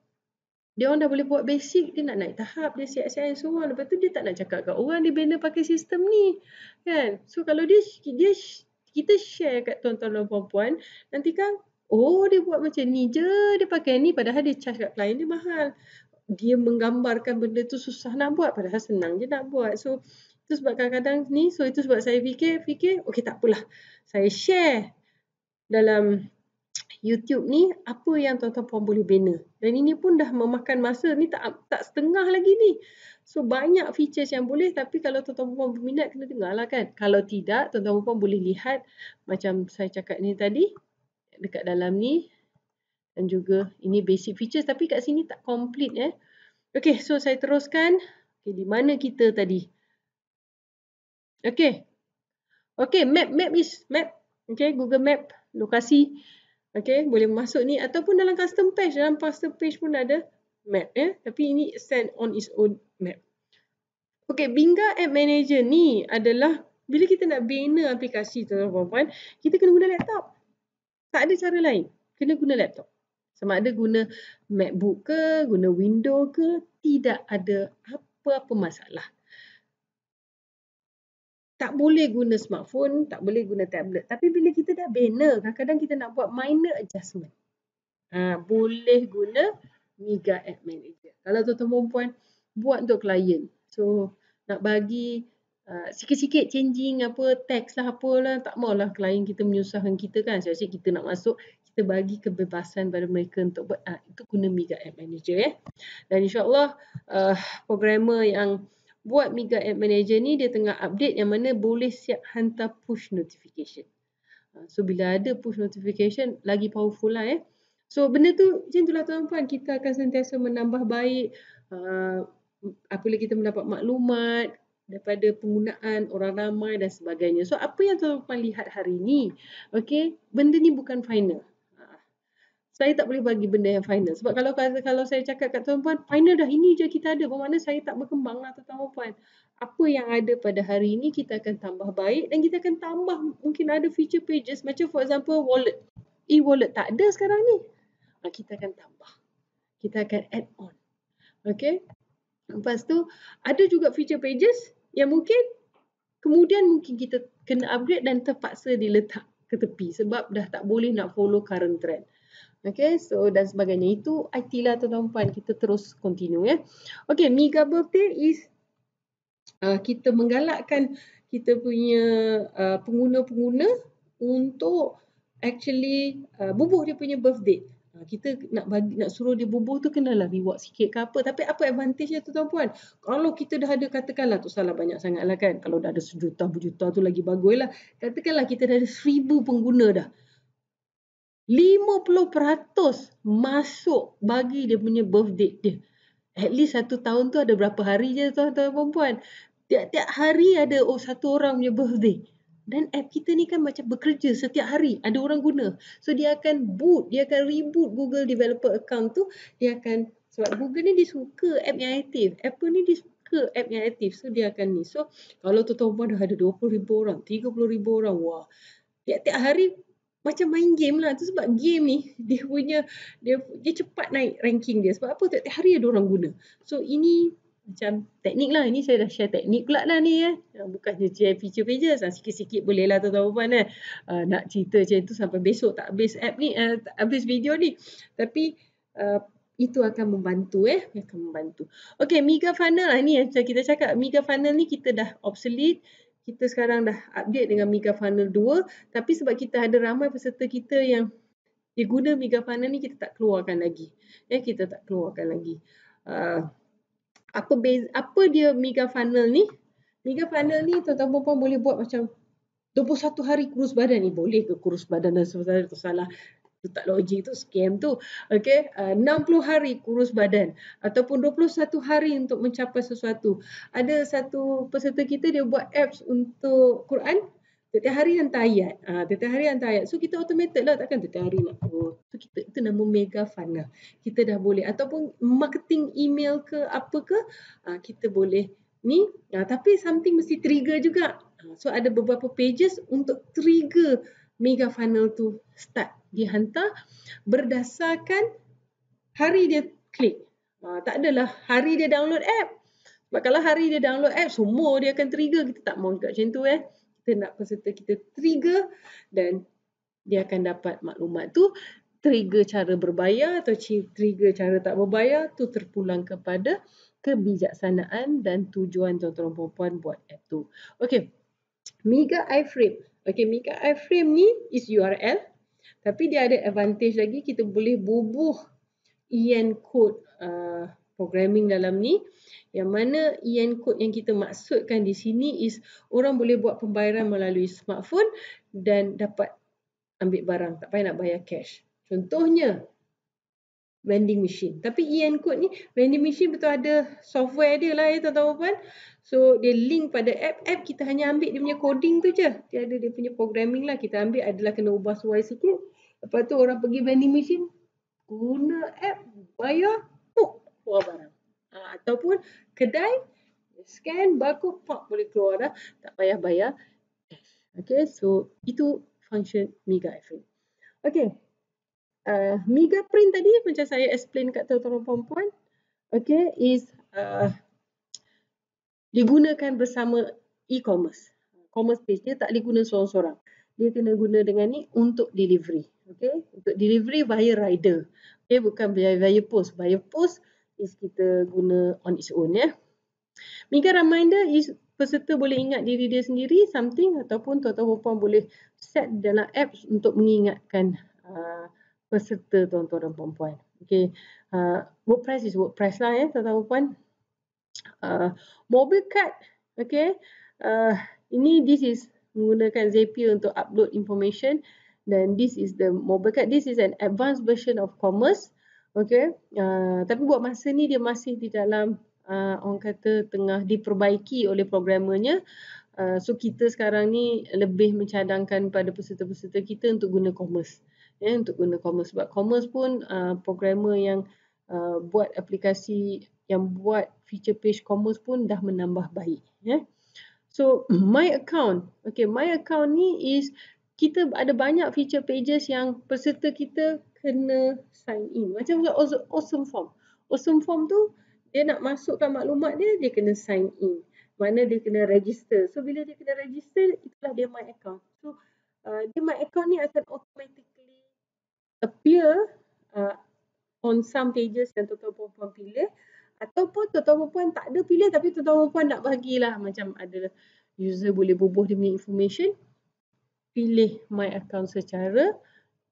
dia orang dah boleh buat basic, dia nak naik tahap, dia siap siap semua. Lepas tu dia tak nak cakap kat orang, dia bina pakai sistem ni. Kan? So kalau dia, dia kita share kat tuan-tuan dan puan-puan, nanti kan, oh dia buat macam ni je, dia pakai ni padahal dia charge kat client dia mahal. Dia menggambarkan benda tu susah nak buat padahal senang je nak buat. So itu sebab kadang-kadang ni, so itu sebab saya fikir, fikir, okey tak apalah. Saya share dalam YouTube ni apa yang tuan-tuan puan boleh bina. Dan ini pun dah memakan masa ni tak tak setengah lagi ni. So banyak features yang boleh tapi kalau tuan-tuan puan berminat kena dengar lah kan. Kalau tidak tuan-tuan puan boleh lihat macam saya cakap ni tadi dekat dalam ni dan juga ini basic features tapi kat sini tak complete eh. Okay so saya teruskan. Okay, di mana kita tadi? Okay. Okay map map is map. Okay Google map lokasi. Okay, boleh masuk ni ataupun dalam custom page, dalam custom page pun ada map Eh? Tapi ini send on its own map. Okay, binga App Manager ni adalah bila kita nak bina aplikasi tu tuan-tuan, kita kena guna laptop. Tak ada cara lain. Kena guna laptop. Sama ada guna MacBook ke, guna Windows ke, tidak ada apa-apa masalah tak boleh guna smartphone, tak boleh guna tablet. Tapi bila kita dah bina, kadang-kadang kita nak buat minor adjustment. Ha, boleh guna Mega App Manager. Kalau tuan-tuan perempuan, buat untuk klien. So, nak bagi uh, sikit-sikit changing apa, text lah apalah. Tak maulah klien kita menyusahkan kita kan. Sebab so, kita nak masuk, kita bagi kebebasan pada mereka untuk buat. Ha, itu guna Mega App Manager ya. Dan insyaAllah, uh, programmer yang buat Mega App Manager ni dia tengah update yang mana boleh siap hantar push notification. Ah, so bila ada push notification lagi powerful lah eh. So benda tu macam itulah tuan-tuan kita akan sentiasa menambah baik uh, apabila kita mendapat maklumat daripada penggunaan orang ramai dan sebagainya. So apa yang tuan-tuan lihat hari ni, okay, benda ni bukan final saya tak boleh bagi benda yang final sebab kalau kalau saya cakap kat tuan puan final dah ini je kita ada bermakna saya tak berkembang lah tuan puan apa yang ada pada hari ini kita akan tambah baik dan kita akan tambah mungkin ada feature pages macam for example wallet e-wallet tak ada sekarang ni ah, kita akan tambah kita akan add on okay lepas tu ada juga feature pages yang mungkin kemudian mungkin kita kena upgrade dan terpaksa diletak ke tepi sebab dah tak boleh nak follow current trend Okay, so dan sebagainya. Itu IT lah tuan-tuan puan. Kita terus continue ya. Okay, mega birthday is uh, kita menggalakkan kita punya uh, pengguna-pengguna uh, untuk actually uh, bubuh dia punya birthday. Uh, kita nak bagi, nak suruh dia bubuh tu kenalah reward sikit ke apa. Tapi apa advantage dia tuan-tuan puan? Kalau kita dah ada katakanlah tu salah banyak sangatlah kan. Kalau dah ada sejuta, berjuta tu lagi bagus lah. Katakanlah kita dah ada seribu pengguna dah. 50% masuk bagi dia punya birthday dia. At least satu tahun tu ada berapa hari je tuan-tuan perempuan. Tiap-tiap hari ada oh satu orang punya birthday. Dan app kita ni kan macam bekerja setiap hari. Ada orang guna. So dia akan boot. Dia akan reboot Google developer account tu. Dia akan. Sebab Google ni dia suka app yang aktif. Apple ni dia suka app yang aktif. So dia akan ni. So kalau tuan-tuan perempuan dah ada 20 ribu orang. 30 ribu orang. Wah. Tiap-tiap hari macam main game lah tu sebab game ni [laughs] dia punya dia dia cepat naik ranking dia sebab apa tiap hari ada orang guna so ini macam teknik lah ini saya dah share teknik pula lah ni eh ya, bukan je share feature pages lah sikit-sikit boleh lah tuan-tuan puan eh uh, nak cerita macam tu sampai besok tak habis app ni uh, tak habis video ni tapi uh, itu akan membantu eh akan membantu okey mega funnel lah ni yang kita cakap mega funnel ni kita dah obsolete kita sekarang dah update dengan Mega Funnel 2 tapi sebab kita ada ramai peserta kita yang dia guna Mega Funnel ni kita tak keluarkan lagi. Ya, eh, kita tak keluarkan lagi. Uh, apa beza, apa dia Mega Funnel ni? Mega Funnel ni tuan-tuan puan boleh buat macam 21 hari kurus badan ni boleh ke kurus badan dan sebagainya tersalah. Tak logik tu scam tu. Okey, uh, 60 hari kurus badan ataupun 21 hari untuk mencapai sesuatu. Ada satu peserta kita dia buat apps untuk Quran Setiap hari hantar tayat. Ah, ha, setiap hari hantar ayat. So kita automated lah takkan setiap hari nak oh. So kita itu nama mega fana. Lah. Kita dah boleh ataupun marketing email ke apa ke ha, kita boleh ni. Ha, tapi something mesti trigger juga. Ha, so ada beberapa pages untuk trigger mega funnel tu start dihantar berdasarkan hari dia klik. Ha, tak adalah hari dia download app. Sebab kalau hari dia download app, semua dia akan trigger. Kita tak mahu juga macam tu eh. Kita nak peserta kita trigger dan dia akan dapat maklumat tu. Trigger cara berbayar atau trigger cara tak berbayar tu terpulang kepada kebijaksanaan dan tujuan tuan-tuan perempuan buat app tu. Okay. Mega iframe. Okay, mega iframe ni is URL tapi dia ada advantage lagi kita boleh bubuh EN code uh, programming dalam ni yang mana EN code yang kita maksudkan di sini is orang boleh buat pembayaran melalui smartphone dan dapat ambil barang tak payah nak bayar cash. Contohnya vending machine. Tapi EN code ni vending machine betul ada software dia lah ya eh, tuan-tuan puan. So dia link pada app. App kita hanya ambil dia punya coding tu je. Dia ada dia punya programming lah kita ambil adalah kena ubah suai sikit. Lepas tu orang pergi vending machine guna app bayar puk keluar barang. Ha, ataupun kedai scan baku pop boleh keluar dah. Tak payah bayar cash. Okay so itu function mega effort. Okay uh, mega print tadi macam saya explain kat tuan-tuan puan-puan okay is uh, digunakan bersama e-commerce. Commerce page dia tak boleh guna seorang-seorang. Dia kena guna dengan ni untuk delivery. Okay? Untuk delivery via rider. Okay? Bukan via, via post. Via post is kita guna on its own. Ya? Mega reminder is peserta boleh ingat diri dia sendiri something ataupun tuan-tuan boleh set dalam apps untuk mengingatkan uh, peserta tuan-tuan dan puan-puan. Okay. Uh, WordPress is WordPress lah ya eh, tuan-tuan dan puan. Uh, mobile card. Okay. Uh, ini this is menggunakan Zapier untuk upload information. Then this is the mobile card. This is an advanced version of commerce. Okay. Uh, tapi buat masa ni dia masih di dalam uh, orang kata tengah diperbaiki oleh programmernya. Uh, so kita sekarang ni lebih mencadangkan pada peserta-peserta kita untuk guna commerce eh, untuk guna commerce sebab commerce pun uh, programmer yang uh, buat aplikasi yang buat feature page commerce pun dah menambah baik eh. so hmm. my account okay my account ni is kita ada banyak feature pages yang peserta kita kena sign in macam awesome form awesome form tu dia nak masukkan maklumat dia dia kena sign in mana dia kena register. So bila dia kena register itulah dia my account. So uh, dia my account ni akan automatic appear uh, on some pages dan tuan-tuan perempuan pilih ataupun tuan-tuan perempuan tak ada pilih tapi tuan-tuan perempuan nak bagilah macam ada user boleh bubuh dia information pilih my account secara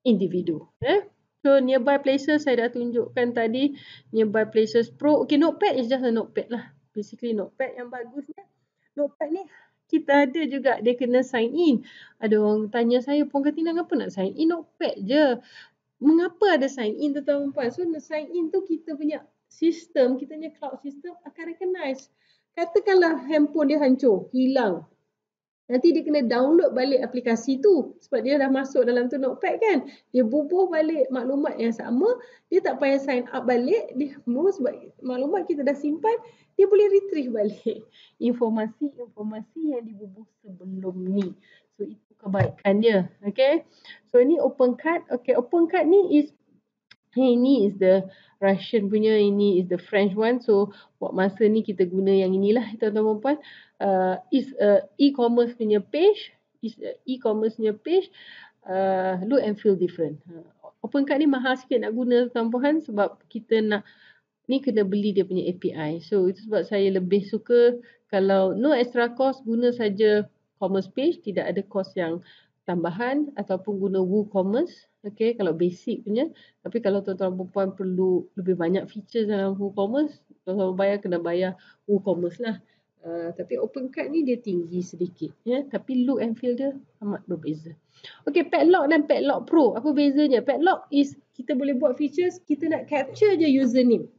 individu eh? so nearby places saya dah tunjukkan tadi nearby places pro okay notepad is just a notepad lah basically notepad yang bagusnya notepad ni kita ada juga dia kena sign in. Ada orang tanya saya, Puan Katina apa nak sign in? Notepad je mengapa ada sign in tu tuan puan so sign in tu kita punya sistem kita punya cloud system akan recognize katakanlah handphone dia hancur hilang nanti dia kena download balik aplikasi tu sebab dia dah masuk dalam tu notepad kan dia bubuh balik maklumat yang sama dia tak payah sign up balik dia bubuh sebab maklumat kita dah simpan dia boleh retrieve balik [laughs] informasi-informasi yang dibubuh sebelum ni So itu kebaikan dia. Okay. So ini open card. Okay. Open card ni is Hey, ini is the Russian punya, ini is the French one. So, buat masa ni kita guna yang inilah, tuan-tuan dan puan. Uh, is a e-commerce punya page. Is a e-commerce punya page. Uh, look and feel different. Uh, open card ni mahal sikit nak guna tambahan sebab kita nak ni kena beli dia punya API. So, itu sebab saya lebih suka kalau no extra cost, guna saja Commerce page tidak ada kos yang tambahan ataupun guna WooCommerce okey kalau basic punya tapi kalau tuan-tuan perempuan perlu lebih banyak features dalam WooCommerce kalau -tuan bayar kena bayar WooCommerce lah uh, tapi OpenCart ni dia tinggi sedikit ya yeah? tapi look and feel dia amat berbeza okey Padlock dan Padlock Pro apa bezanya Padlock is kita boleh buat features kita nak capture je username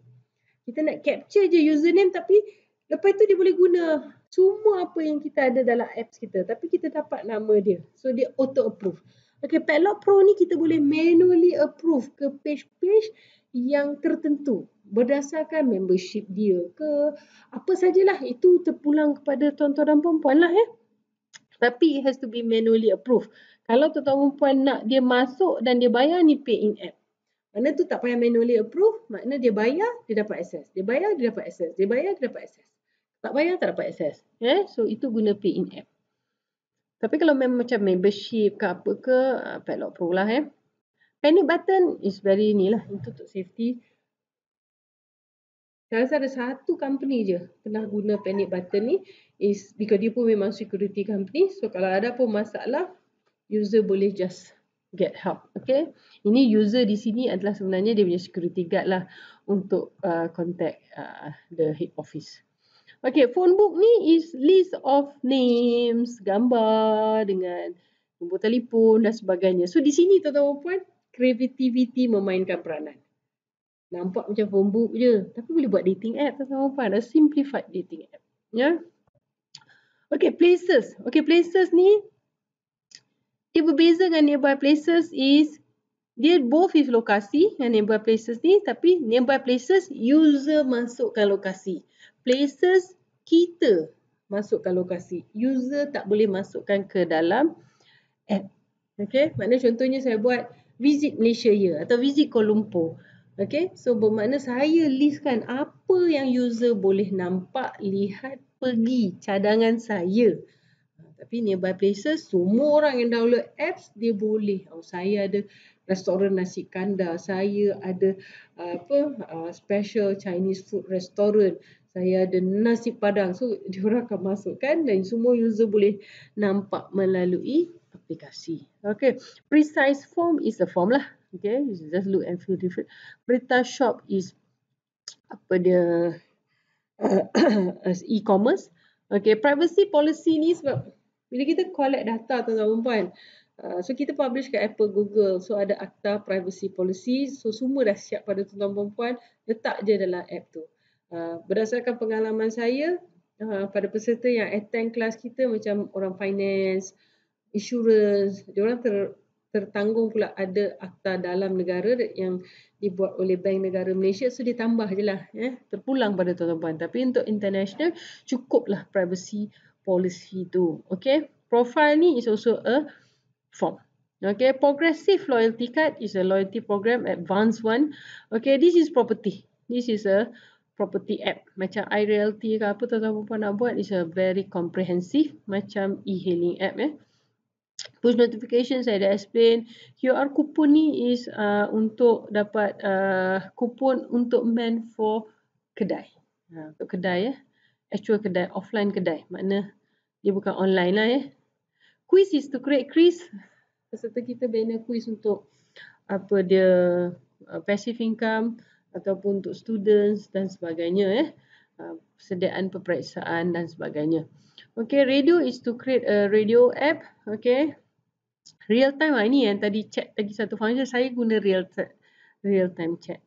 kita nak capture je username tapi Lepas tu dia boleh guna semua apa yang kita ada dalam apps kita tapi kita dapat nama dia. So dia auto approve. Okay, Padlock Pro ni kita boleh manually approve ke page-page yang tertentu berdasarkan membership dia ke apa sajalah itu terpulang kepada tuan-tuan dan puan lah ya. Tapi it has to be manually approved. Kalau tuan-tuan dan puan nak dia masuk dan dia bayar ni pay in app. Mana tu tak payah manually approve, makna dia bayar, dia dapat access. Dia bayar, dia dapat access. Dia bayar, dia dapat access. Tak payah tak dapat akses. Eh? So itu guna pay in app. Tapi kalau memang macam membership ke apa ke, uh, Padlock Pro lah eh. Panic button is very ni lah. Itu untuk safety. Saya rasa ada satu company je pernah guna panic button ni is because dia pun memang security company. So kalau ada pun masalah, user boleh just get help. Okay. Ini user di sini adalah sebenarnya dia punya security guard lah untuk uh, contact uh, the head office. Okay, phone book ni is list of names, gambar dengan nombor telefon dan sebagainya. So di sini tuan-tuan dan puan, creativity memainkan peranan. Nampak macam phone book je. Tapi boleh buat dating app tuan-tuan dan puan. A simplified dating app. Ya. Yeah? Okay, places. Okay, places ni dia berbeza dengan nearby places is dia both is lokasi yang nearby places ni tapi nearby places user masukkan lokasi places kita masukkan lokasi. User tak boleh masukkan ke dalam app. Okay, maknanya contohnya saya buat visit Malaysia ya atau visit Kuala Lumpur. Okay, so bermakna saya listkan apa yang user boleh nampak, lihat, pergi cadangan saya. Ha, tapi nearby places, semua orang yang download apps, dia boleh. Oh, saya ada restoran nasi kandar, saya ada apa uh, special Chinese food restaurant saya ada nasi padang. So, [laughs] diorang akan masukkan dan semua user boleh nampak melalui aplikasi. Okay, precise form is a form lah. Okay, you just look and feel different. Berita shop is apa dia uh, [coughs] e-commerce. Okay, privacy policy ni sebab bila kita collect data tuan-tuan perempuan, Uh, so kita publish kat Apple, Google. So ada akta privacy policy. So semua dah siap pada tuan-tuan perempuan. Letak je dalam app tu. Ah, berdasarkan pengalaman saya uh, pada peserta yang attend kelas kita macam orang finance, insurance, orang ter, tertanggung pula ada akta dalam negara yang dibuat oleh Bank Negara Malaysia so tambah je lah eh, terpulang pada tuan-tuan tapi untuk international cukuplah privacy policy tu okay profile ni is also a form Okay, progressive loyalty card is a loyalty program, advanced one. Okay, this is property. This is a property app macam iRealty ke apa tuan-tuan perempuan nak buat is a very comprehensive macam e-hailing app eh. Push notification saya dah explain. QR coupon ni is uh, untuk dapat uh, coupon untuk men for kedai. Ha, untuk kedai ya. Eh. Actual kedai, offline kedai. Makna dia bukan online lah ya. Eh. Quiz is to create quiz. Peserta kita bina quiz untuk apa dia uh, passive income ataupun untuk students dan sebagainya eh uh, ah, sediaan peperiksaan dan sebagainya Okay, radio is to create a radio app Okay, real time ah, ini yang tadi chat lagi satu function saya guna real real time chat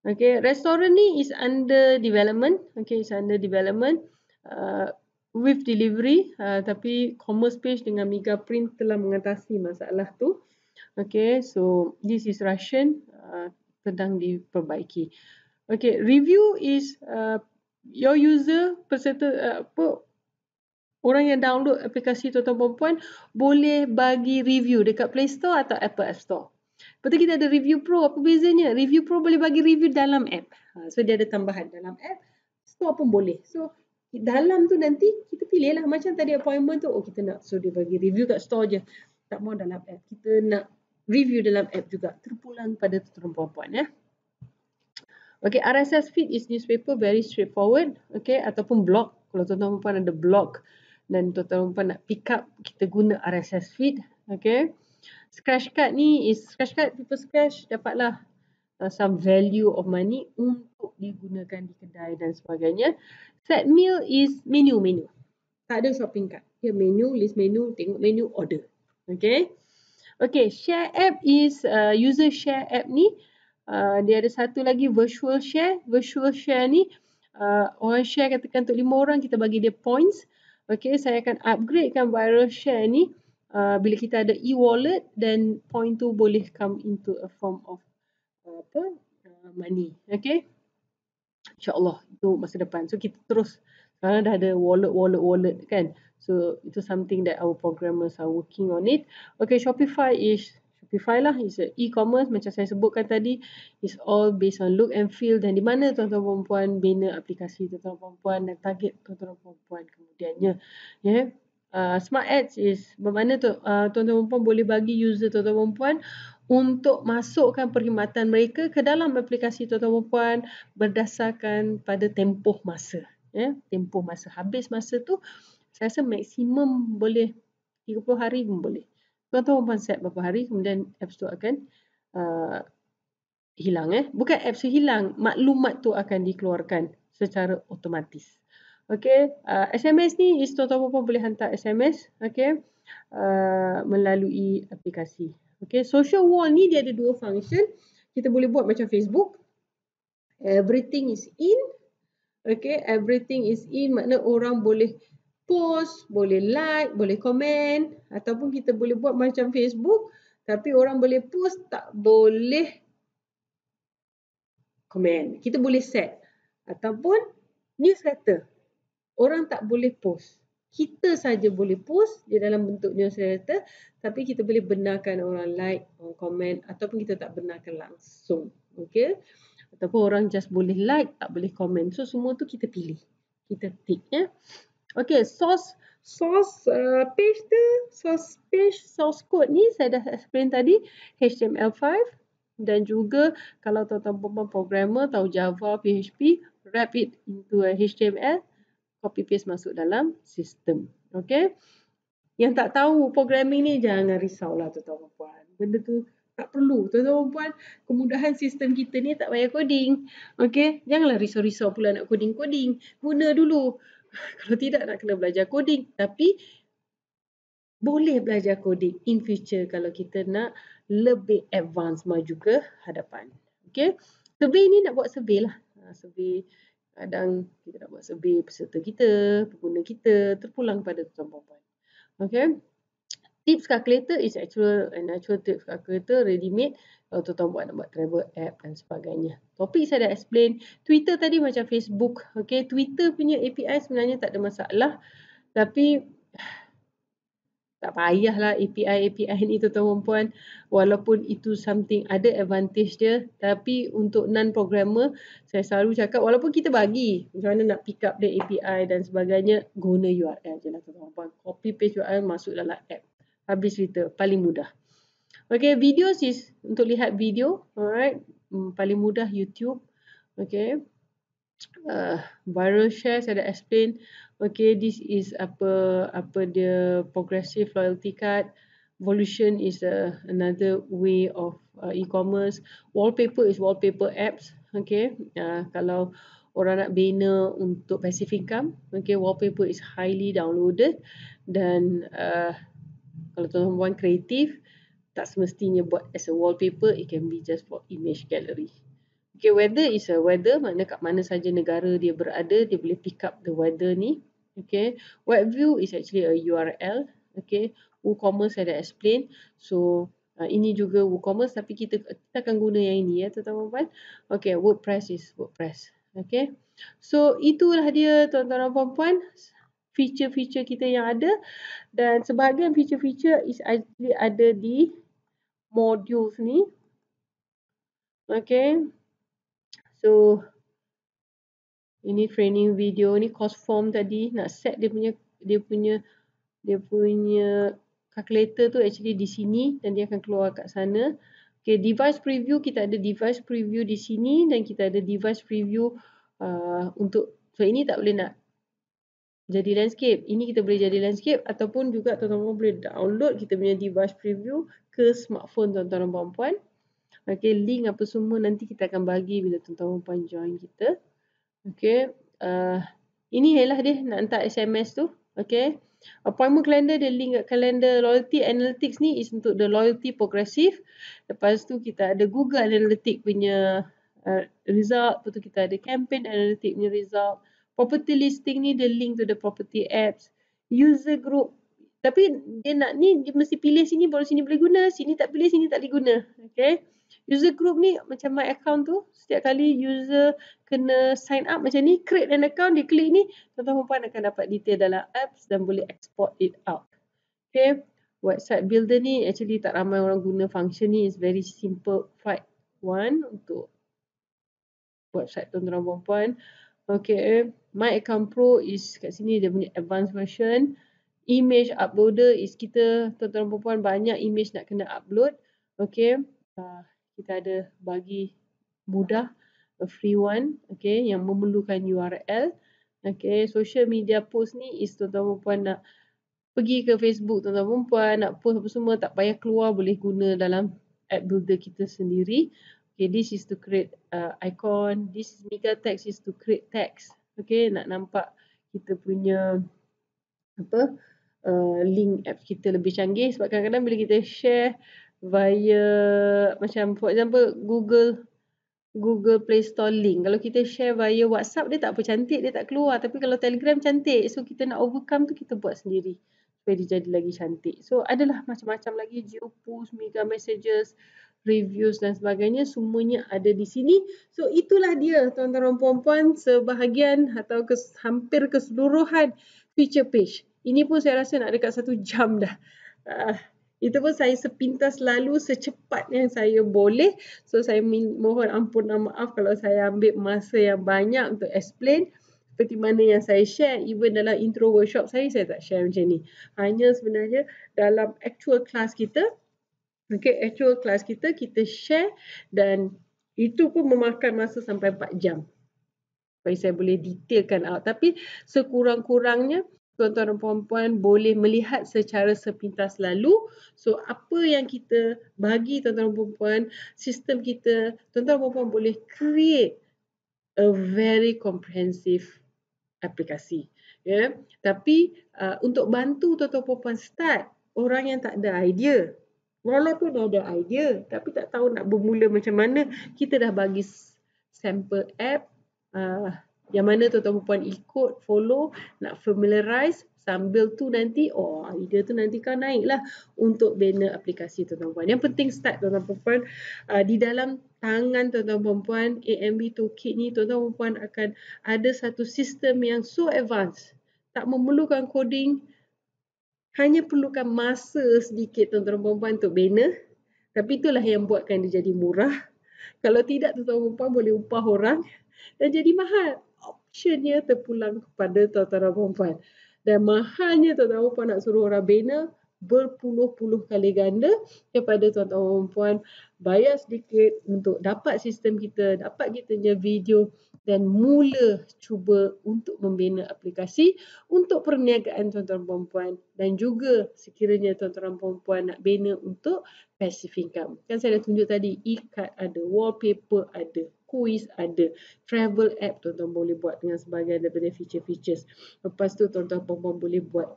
Okay, restoran ni is under development Okay, is under development uh, with delivery uh, tapi commerce page dengan mega print telah mengatasi masalah tu Okay, so this is russian uh, sedang diperbaiki. Okay, review is uh, your user peserta uh, apa orang yang download aplikasi tuan-tuan puan-puan boleh bagi review dekat Play Store atau Apple App Store. Lepas tu kita ada Review Pro. Apa bezanya? Review Pro boleh bagi review dalam app. Ha, so dia ada tambahan dalam app. Store pun boleh. So dalam tu nanti kita pilih lah. Macam tadi appointment tu. Oh kita nak. So dia bagi review kat store je. Tak mau dalam app. Kita nak review dalam app juga terpulang pada tuan-tuan puan ya. Eh. Okay, RSS feed is newspaper very straightforward. Okay, ataupun blog. Kalau tuan-tuan puan ada blog dan tuan-tuan puan nak pick up, kita guna RSS feed. Okay. Scratch card ni is scratch card, people scratch, dapatlah uh, some value of money untuk digunakan di kedai dan sebagainya. Set meal is menu-menu. Tak ada shopping card. Here menu, list menu, tengok menu, order. Okay. Okay, share app is uh, user share app ni. Uh, dia ada satu lagi virtual share. Virtual share ni uh, orang share katakan untuk lima orang kita bagi dia points. Okay, saya akan upgradekan viral share ni uh, bila kita ada e-wallet dan point tu boleh come into a form of uh, apa uh, money. Okay, insyaAllah itu masa depan. So kita terus sekarang dah ada wallet, wallet, wallet kan. So itu something that our programmers are working on it. Okay, Shopify is Shopify lah It's a e-commerce macam saya sebutkan tadi It's all based on look and feel dan di mana tuan-tuan perempuan bina aplikasi tuan-tuan perempuan dan target tuan-tuan perempuan kemudiannya. Yeah. Uh, smart ads is bermakna tu, uh, tuan-tuan perempuan boleh bagi user tuan-tuan perempuan untuk masukkan perkhidmatan mereka ke dalam aplikasi tuan-tuan perempuan berdasarkan pada tempoh masa. Yeah. Tempoh masa habis masa tu saya rasa maksimum boleh 30 hari pun boleh. Tuan tahu konsep berapa hari kemudian apps tu akan uh, hilang eh. Bukan apps tu hilang, maklumat tu akan dikeluarkan secara otomatis. Okay, uh, SMS ni is tuan tahu boleh hantar SMS okay. Uh, melalui aplikasi. Okay, social wall ni dia ada dua function. Kita boleh buat macam Facebook. Everything is in. Okay, everything is in makna orang boleh post, boleh like, boleh komen ataupun kita boleh buat macam Facebook tapi orang boleh post tak boleh komen. Kita boleh set ataupun newsletter. Orang tak boleh post. Kita saja boleh post dia dalam bentuk newsletter tapi kita boleh benarkan orang like, orang komen ataupun kita tak benarkan langsung. Okey. Ataupun orang just boleh like, tak boleh komen. So semua tu kita pilih. Kita tick ya. Eh? Okay, sos sos uh, page tu, sos page source code ni saya dah explain tadi HTML5 dan juga kalau tuan-tuan programmer tahu Java, PHP, wrap it into a HTML, copy paste masuk dalam sistem. Okay, Yang tak tahu programming ni jangan risaulah tuan-tuan puan. Benda tu tak perlu tuan-tuan puan. Kemudahan sistem kita ni tak payah coding. Okay, janganlah risau-risau pula nak coding-coding. Guna dulu [laughs] kalau tidak nak kena belajar coding tapi boleh belajar coding in future kalau kita nak lebih advance maju ke hadapan okey survey ni nak buat survey lah ha, survey kadang kita nak buat survey peserta kita pengguna kita terpulang pada tuan-tuan okey tips calculator is actual an actual tips calculator ready made kalau tuan-tuan buat nak buat travel app dan sebagainya. Topik saya dah explain. Twitter tadi macam Facebook. Okay, Twitter punya API sebenarnya tak ada masalah. Tapi tak payahlah API API ni tu tuan puan walaupun itu something ada advantage dia tapi untuk non programmer saya selalu cakap walaupun kita bagi macam mana nak pick up the API dan sebagainya guna URL je lah tuan puan copy paste URL masuk dalam lah app habis cerita paling mudah. Okay, videos is untuk lihat video, alright, hmm, paling mudah YouTube. Okay, uh, viral share saya dah explain. Okay, this is apa apa the progressive loyalty card. Volution is a, uh, another way of uh, e-commerce. Wallpaper is wallpaper apps. Okay, uh, kalau orang nak bina untuk passive income, okay, wallpaper is highly downloaded dan uh, kalau tuan-tuan buat kreatif, tak semestinya buat as a wallpaper, it can be just for image gallery. Okay, weather is a weather, makna kat mana saja negara dia berada, dia boleh pick up the weather ni. Okay, web view is actually a URL. Okay, WooCommerce saya dah explain. So, uh, ini juga WooCommerce tapi kita, kita akan guna yang ini ya, tuan-tuan. Okay, WordPress is WordPress. Okay, so itulah dia tuan-tuan dan puan-puan feature-feature kita yang ada dan sebahagian feature-feature is actually ada di modules ni. Okay. So, ini training video, ni course form tadi nak set dia punya dia punya dia punya calculator tu actually di sini dan dia akan keluar kat sana. Okay, device preview, kita ada device preview di sini dan kita ada device preview uh, untuk, so ini tak boleh nak jadi landscape. Ini kita boleh jadi landscape ataupun juga tuan-tuan boleh download kita punya device preview ke smartphone tuan-tuan dan puan-puan. Okey, link apa semua nanti kita akan bagi bila tuan-tuan dan puan join kita. Okey, uh, ini ialah dia nak hantar SMS tu. Okey. Appointment calendar dia link kat calendar loyalty analytics ni is untuk the loyalty progressive. Lepas tu kita ada Google Analytics punya uh, result, lepas tu kita ada campaign analytics punya result property listing ni dia link to the property apps. User group. Tapi dia nak ni dia mesti pilih sini baru sini boleh guna. Sini tak pilih sini tak boleh guna. Okay. User group ni macam my account tu. Setiap kali user kena sign up macam ni. Create an account. Dia klik ni. Tuan-tuan perempuan akan dapat detail dalam apps dan boleh export it out. Okay. Website builder ni actually tak ramai orang guna function ni. It's very simple fight one untuk website tuan-tuan perempuan. Okay. My account pro is kat sini dia punya advanced version. Image uploader is kita tuan-tuan perempuan banyak image nak kena upload. Okay. Uh, kita ada bagi mudah. A free one. Okay. Yang memerlukan URL. Okay. Social media post ni is tuan-tuan perempuan nak pergi ke Facebook tuan-tuan perempuan nak post apa semua tak payah keluar boleh guna dalam app builder kita sendiri. Okay, this is to create uh, icon. This is mega text is to create text okay nak nampak kita punya apa uh, link app kita lebih canggih sebab kadang-kadang bila kita share via macam for example Google Google Play Store link kalau kita share via WhatsApp dia tak apa cantik dia tak keluar tapi kalau Telegram cantik so kita nak overcome tu kita buat sendiri supaya dia jadi lagi cantik so adalah macam-macam lagi Geopost, Mega Messages reviews dan sebagainya semuanya ada di sini. So itulah dia tuan-tuan puan-puan sebahagian atau kes, hampir keseluruhan feature page. Ini pun saya rasa nak dekat satu jam dah. Uh, itu pun saya sepintas lalu secepat yang saya boleh. So saya mohon ampun dan maaf kalau saya ambil masa yang banyak untuk explain seperti mana yang saya share even dalam intro workshop saya saya tak share macam ni. Hanya sebenarnya dalam actual class kita Okay, actual class kita, kita share dan itu pun memakan masa sampai 4 jam. Supaya saya boleh detailkan out. Tapi sekurang-kurangnya, tuan-tuan dan puan-puan boleh melihat secara sepintas lalu. So, apa yang kita bagi tuan-tuan dan puan-puan, sistem kita, tuan-tuan dan puan-puan boleh create a very comprehensive aplikasi. Yeah. Tapi uh, untuk bantu tuan-tuan dan puan-puan start, orang yang tak ada idea, walaupun dah ada idea tapi tak tahu nak bermula macam mana kita dah bagi sample app uh, yang mana tuan-tuan puan ikut follow nak familiarize sambil tu nanti oh idea tu nanti kau naiklah untuk bina aplikasi tuan-tuan puan yang penting start tuan-tuan puan uh, di dalam tangan tuan-tuan puan AMB toolkit ni tuan-tuan puan akan ada satu sistem yang so advance tak memerlukan coding hanya perlukan masa sedikit tuan-tuan perempuan untuk bina tapi itulah yang buatkan dia jadi murah kalau tidak tuan-tuan perempuan boleh upah orang dan jadi mahal optionnya terpulang kepada tuan-tuan perempuan dan mahalnya tuan-tuan perempuan nak suruh orang bina berpuluh-puluh kali ganda kepada tuan-tuan perempuan bayar sedikit untuk dapat sistem kita dapat kita punya video dan mula cuba untuk membina aplikasi untuk perniagaan tuan-tuan perempuan dan juga sekiranya tuan-tuan perempuan nak bina untuk passive income. Kan saya dah tunjuk tadi e-card ada, wallpaper ada, kuis ada, travel app tuan-tuan boleh buat dengan sebagainya daripada features-features. Lepas tu tuan-tuan perempuan boleh buat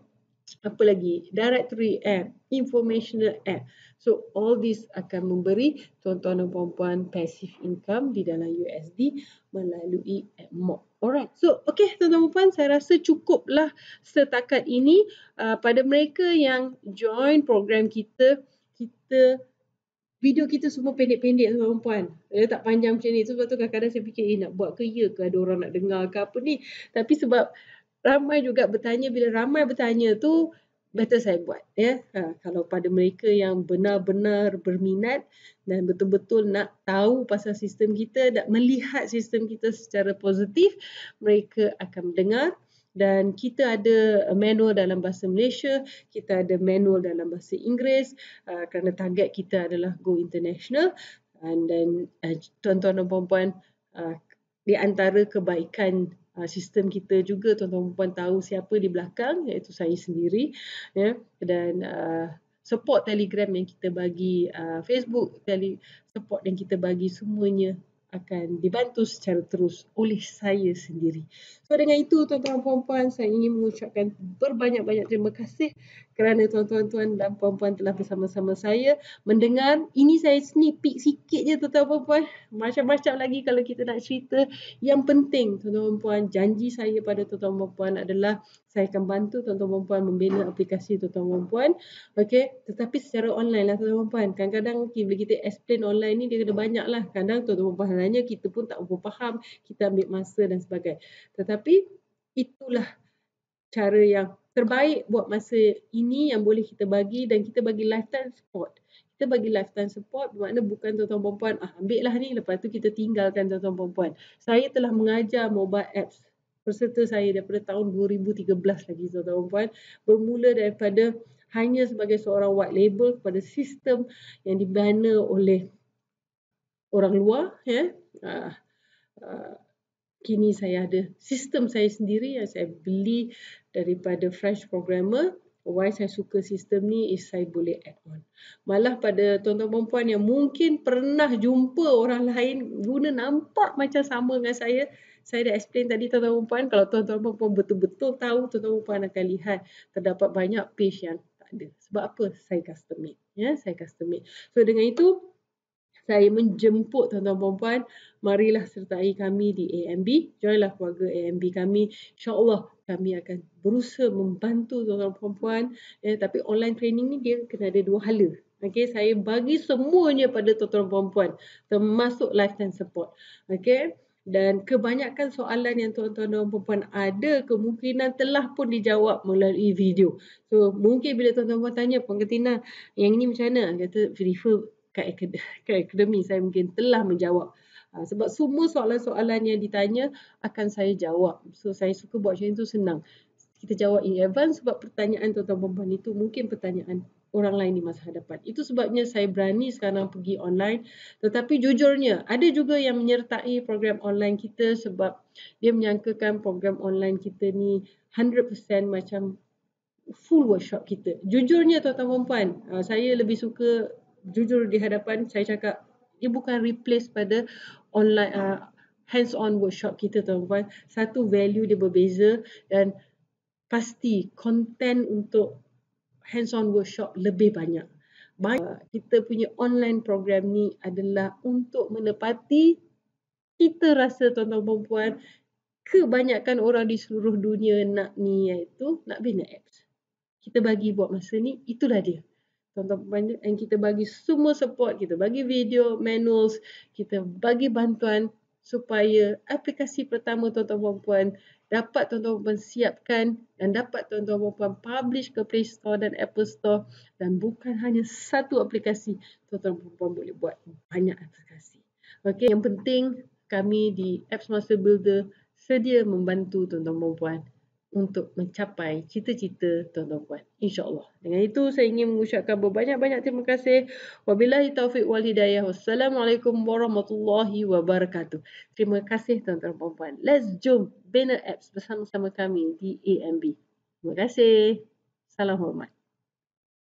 apa lagi directory app informational app so all this akan memberi tuan-tuan dan puan-puan passive income di dalam USD melalui app AdMob alright so okey tuan-tuan dan puan saya rasa cukuplah setakat ini uh, pada mereka yang join program kita kita video kita semua pendek-pendek tuan-tuan dan puan dia tak panjang macam ni sebab tu kadang-kadang saya fikir eh nak buat ke ya ke ada orang nak dengar ke apa ni tapi sebab ramai juga bertanya bila ramai bertanya tu better saya buat ya ha, kalau pada mereka yang benar-benar berminat dan betul-betul nak tahu pasal sistem kita nak melihat sistem kita secara positif mereka akan mendengar dan kita ada manual dalam bahasa Malaysia, kita ada manual dalam bahasa Inggeris uh, kerana target kita adalah go international and then uh, tuan-tuan dan puan-puan uh, di antara kebaikan Ah, sistem kita juga tuan-tuan puan tahu siapa di belakang iaitu saya sendiri ya dan uh, support Telegram yang kita bagi uh, Facebook tele support yang kita bagi semuanya akan dibantu secara terus oleh saya sendiri. So dengan itu tuan-tuan puan-puan saya ingin mengucapkan berbanyak-banyak terima kasih kerana tuan-tuan dan puan-puan telah bersama-sama saya mendengar. Ini saya sneak peek sikit je tuan-tuan puan-puan. Macam-macam lagi kalau kita nak cerita. Yang penting tuan-tuan puan, janji saya pada tuan-tuan puan adalah saya akan bantu tuan-tuan puan membina aplikasi tuan-tuan puan okey Tetapi secara online lah tuan-tuan puan Kadang-kadang bila kita explain online ni dia kena banyak lah. Kadang tuan-tuan puan-puan kita pun tak berapa faham. Kita ambil masa dan sebagainya. Tetapi itulah cara yang terbaik buat masa ini yang boleh kita bagi dan kita bagi lifetime support. Kita bagi lifetime support bermakna bukan tuan-tuan perempuan, ah, ambil lah ni lepas tu kita tinggalkan tuan-tuan perempuan. Saya telah mengajar mobile apps peserta saya daripada tahun 2013 lagi tuan-tuan perempuan bermula daripada hanya sebagai seorang white label kepada sistem yang dibina oleh orang luar ya. Ah, ah kini saya ada sistem saya sendiri yang saya beli daripada French programmer. Why saya suka sistem ni is saya boleh add on. Malah pada tuan-tuan perempuan yang mungkin pernah jumpa orang lain guna nampak macam sama dengan saya, saya dah explain tadi tuan-tuan perempuan, kalau tuan-tuan perempuan betul-betul tahu, tuan-tuan perempuan akan lihat terdapat banyak page yang tak ada. Sebab apa? Saya custom made. Ya, saya custom made. So dengan itu, saya menjemput tuan-tuan puan marilah sertai kami di AMB joinlah keluarga AMB kami insyaallah kami akan berusaha membantu tuan-tuan puan-puan eh, tapi online training ni dia kena ada dua hala Okay, saya bagi semuanya pada tuan-tuan puan-puan termasuk lifetime support Okay, dan kebanyakan soalan yang tuan-tuan dan ada kemungkinan telah pun dijawab melalui video. So mungkin bila tuan-tuan puan tanya Puan Ketina yang ini macam mana? Kata refer kat, kat akademi saya mungkin telah menjawab ah, sebab semua soalan-soalan yang ditanya akan saya jawab. So saya suka buat macam tu senang. Kita jawab in advance sebab pertanyaan tuan-tuan perempuan itu mungkin pertanyaan orang lain di masa hadapan. Itu sebabnya saya berani sekarang pergi online. Tetapi jujurnya ada juga yang menyertai program online kita sebab dia menyangkakan program online kita ni 100% macam full workshop kita. Jujurnya tuan-tuan perempuan, ah, saya lebih suka jujur di hadapan saya cakap ia bukan replace pada online uh, hands on workshop kita tuan-tuan satu value dia berbeza dan pasti konten untuk hands on workshop lebih banyak baik uh, kita punya online program ni adalah untuk menepati kita rasa tuan-tuan puan-puan kebanyakan orang di seluruh dunia nak ni iaitu nak bina apps kita bagi buat masa ni itulah dia Contoh tuan dan kita bagi semua support kita bagi video manuals kita bagi bantuan supaya aplikasi pertama tuan-tuan puan-puan dapat tuan-tuan puan-puan siapkan dan dapat tuan-tuan puan-puan publish ke Play Store dan Apple Store dan bukan hanya satu aplikasi tuan-tuan puan-puan boleh buat banyak aplikasi. Okey yang penting kami di Apps Master Builder sedia membantu tuan-tuan puan-puan untuk mencapai cita-cita tuan-tuan puan. InsyaAllah. Dengan itu saya ingin mengucapkan berbanyak-banyak terima kasih. Wabillahi Taufik wal hidayah. Wassalamualaikum warahmatullahi wabarakatuh. Terima kasih tuan-tuan puan-puan. Let's jump Banner Apps bersama-sama kami di AMB. Terima kasih. Salam hormat.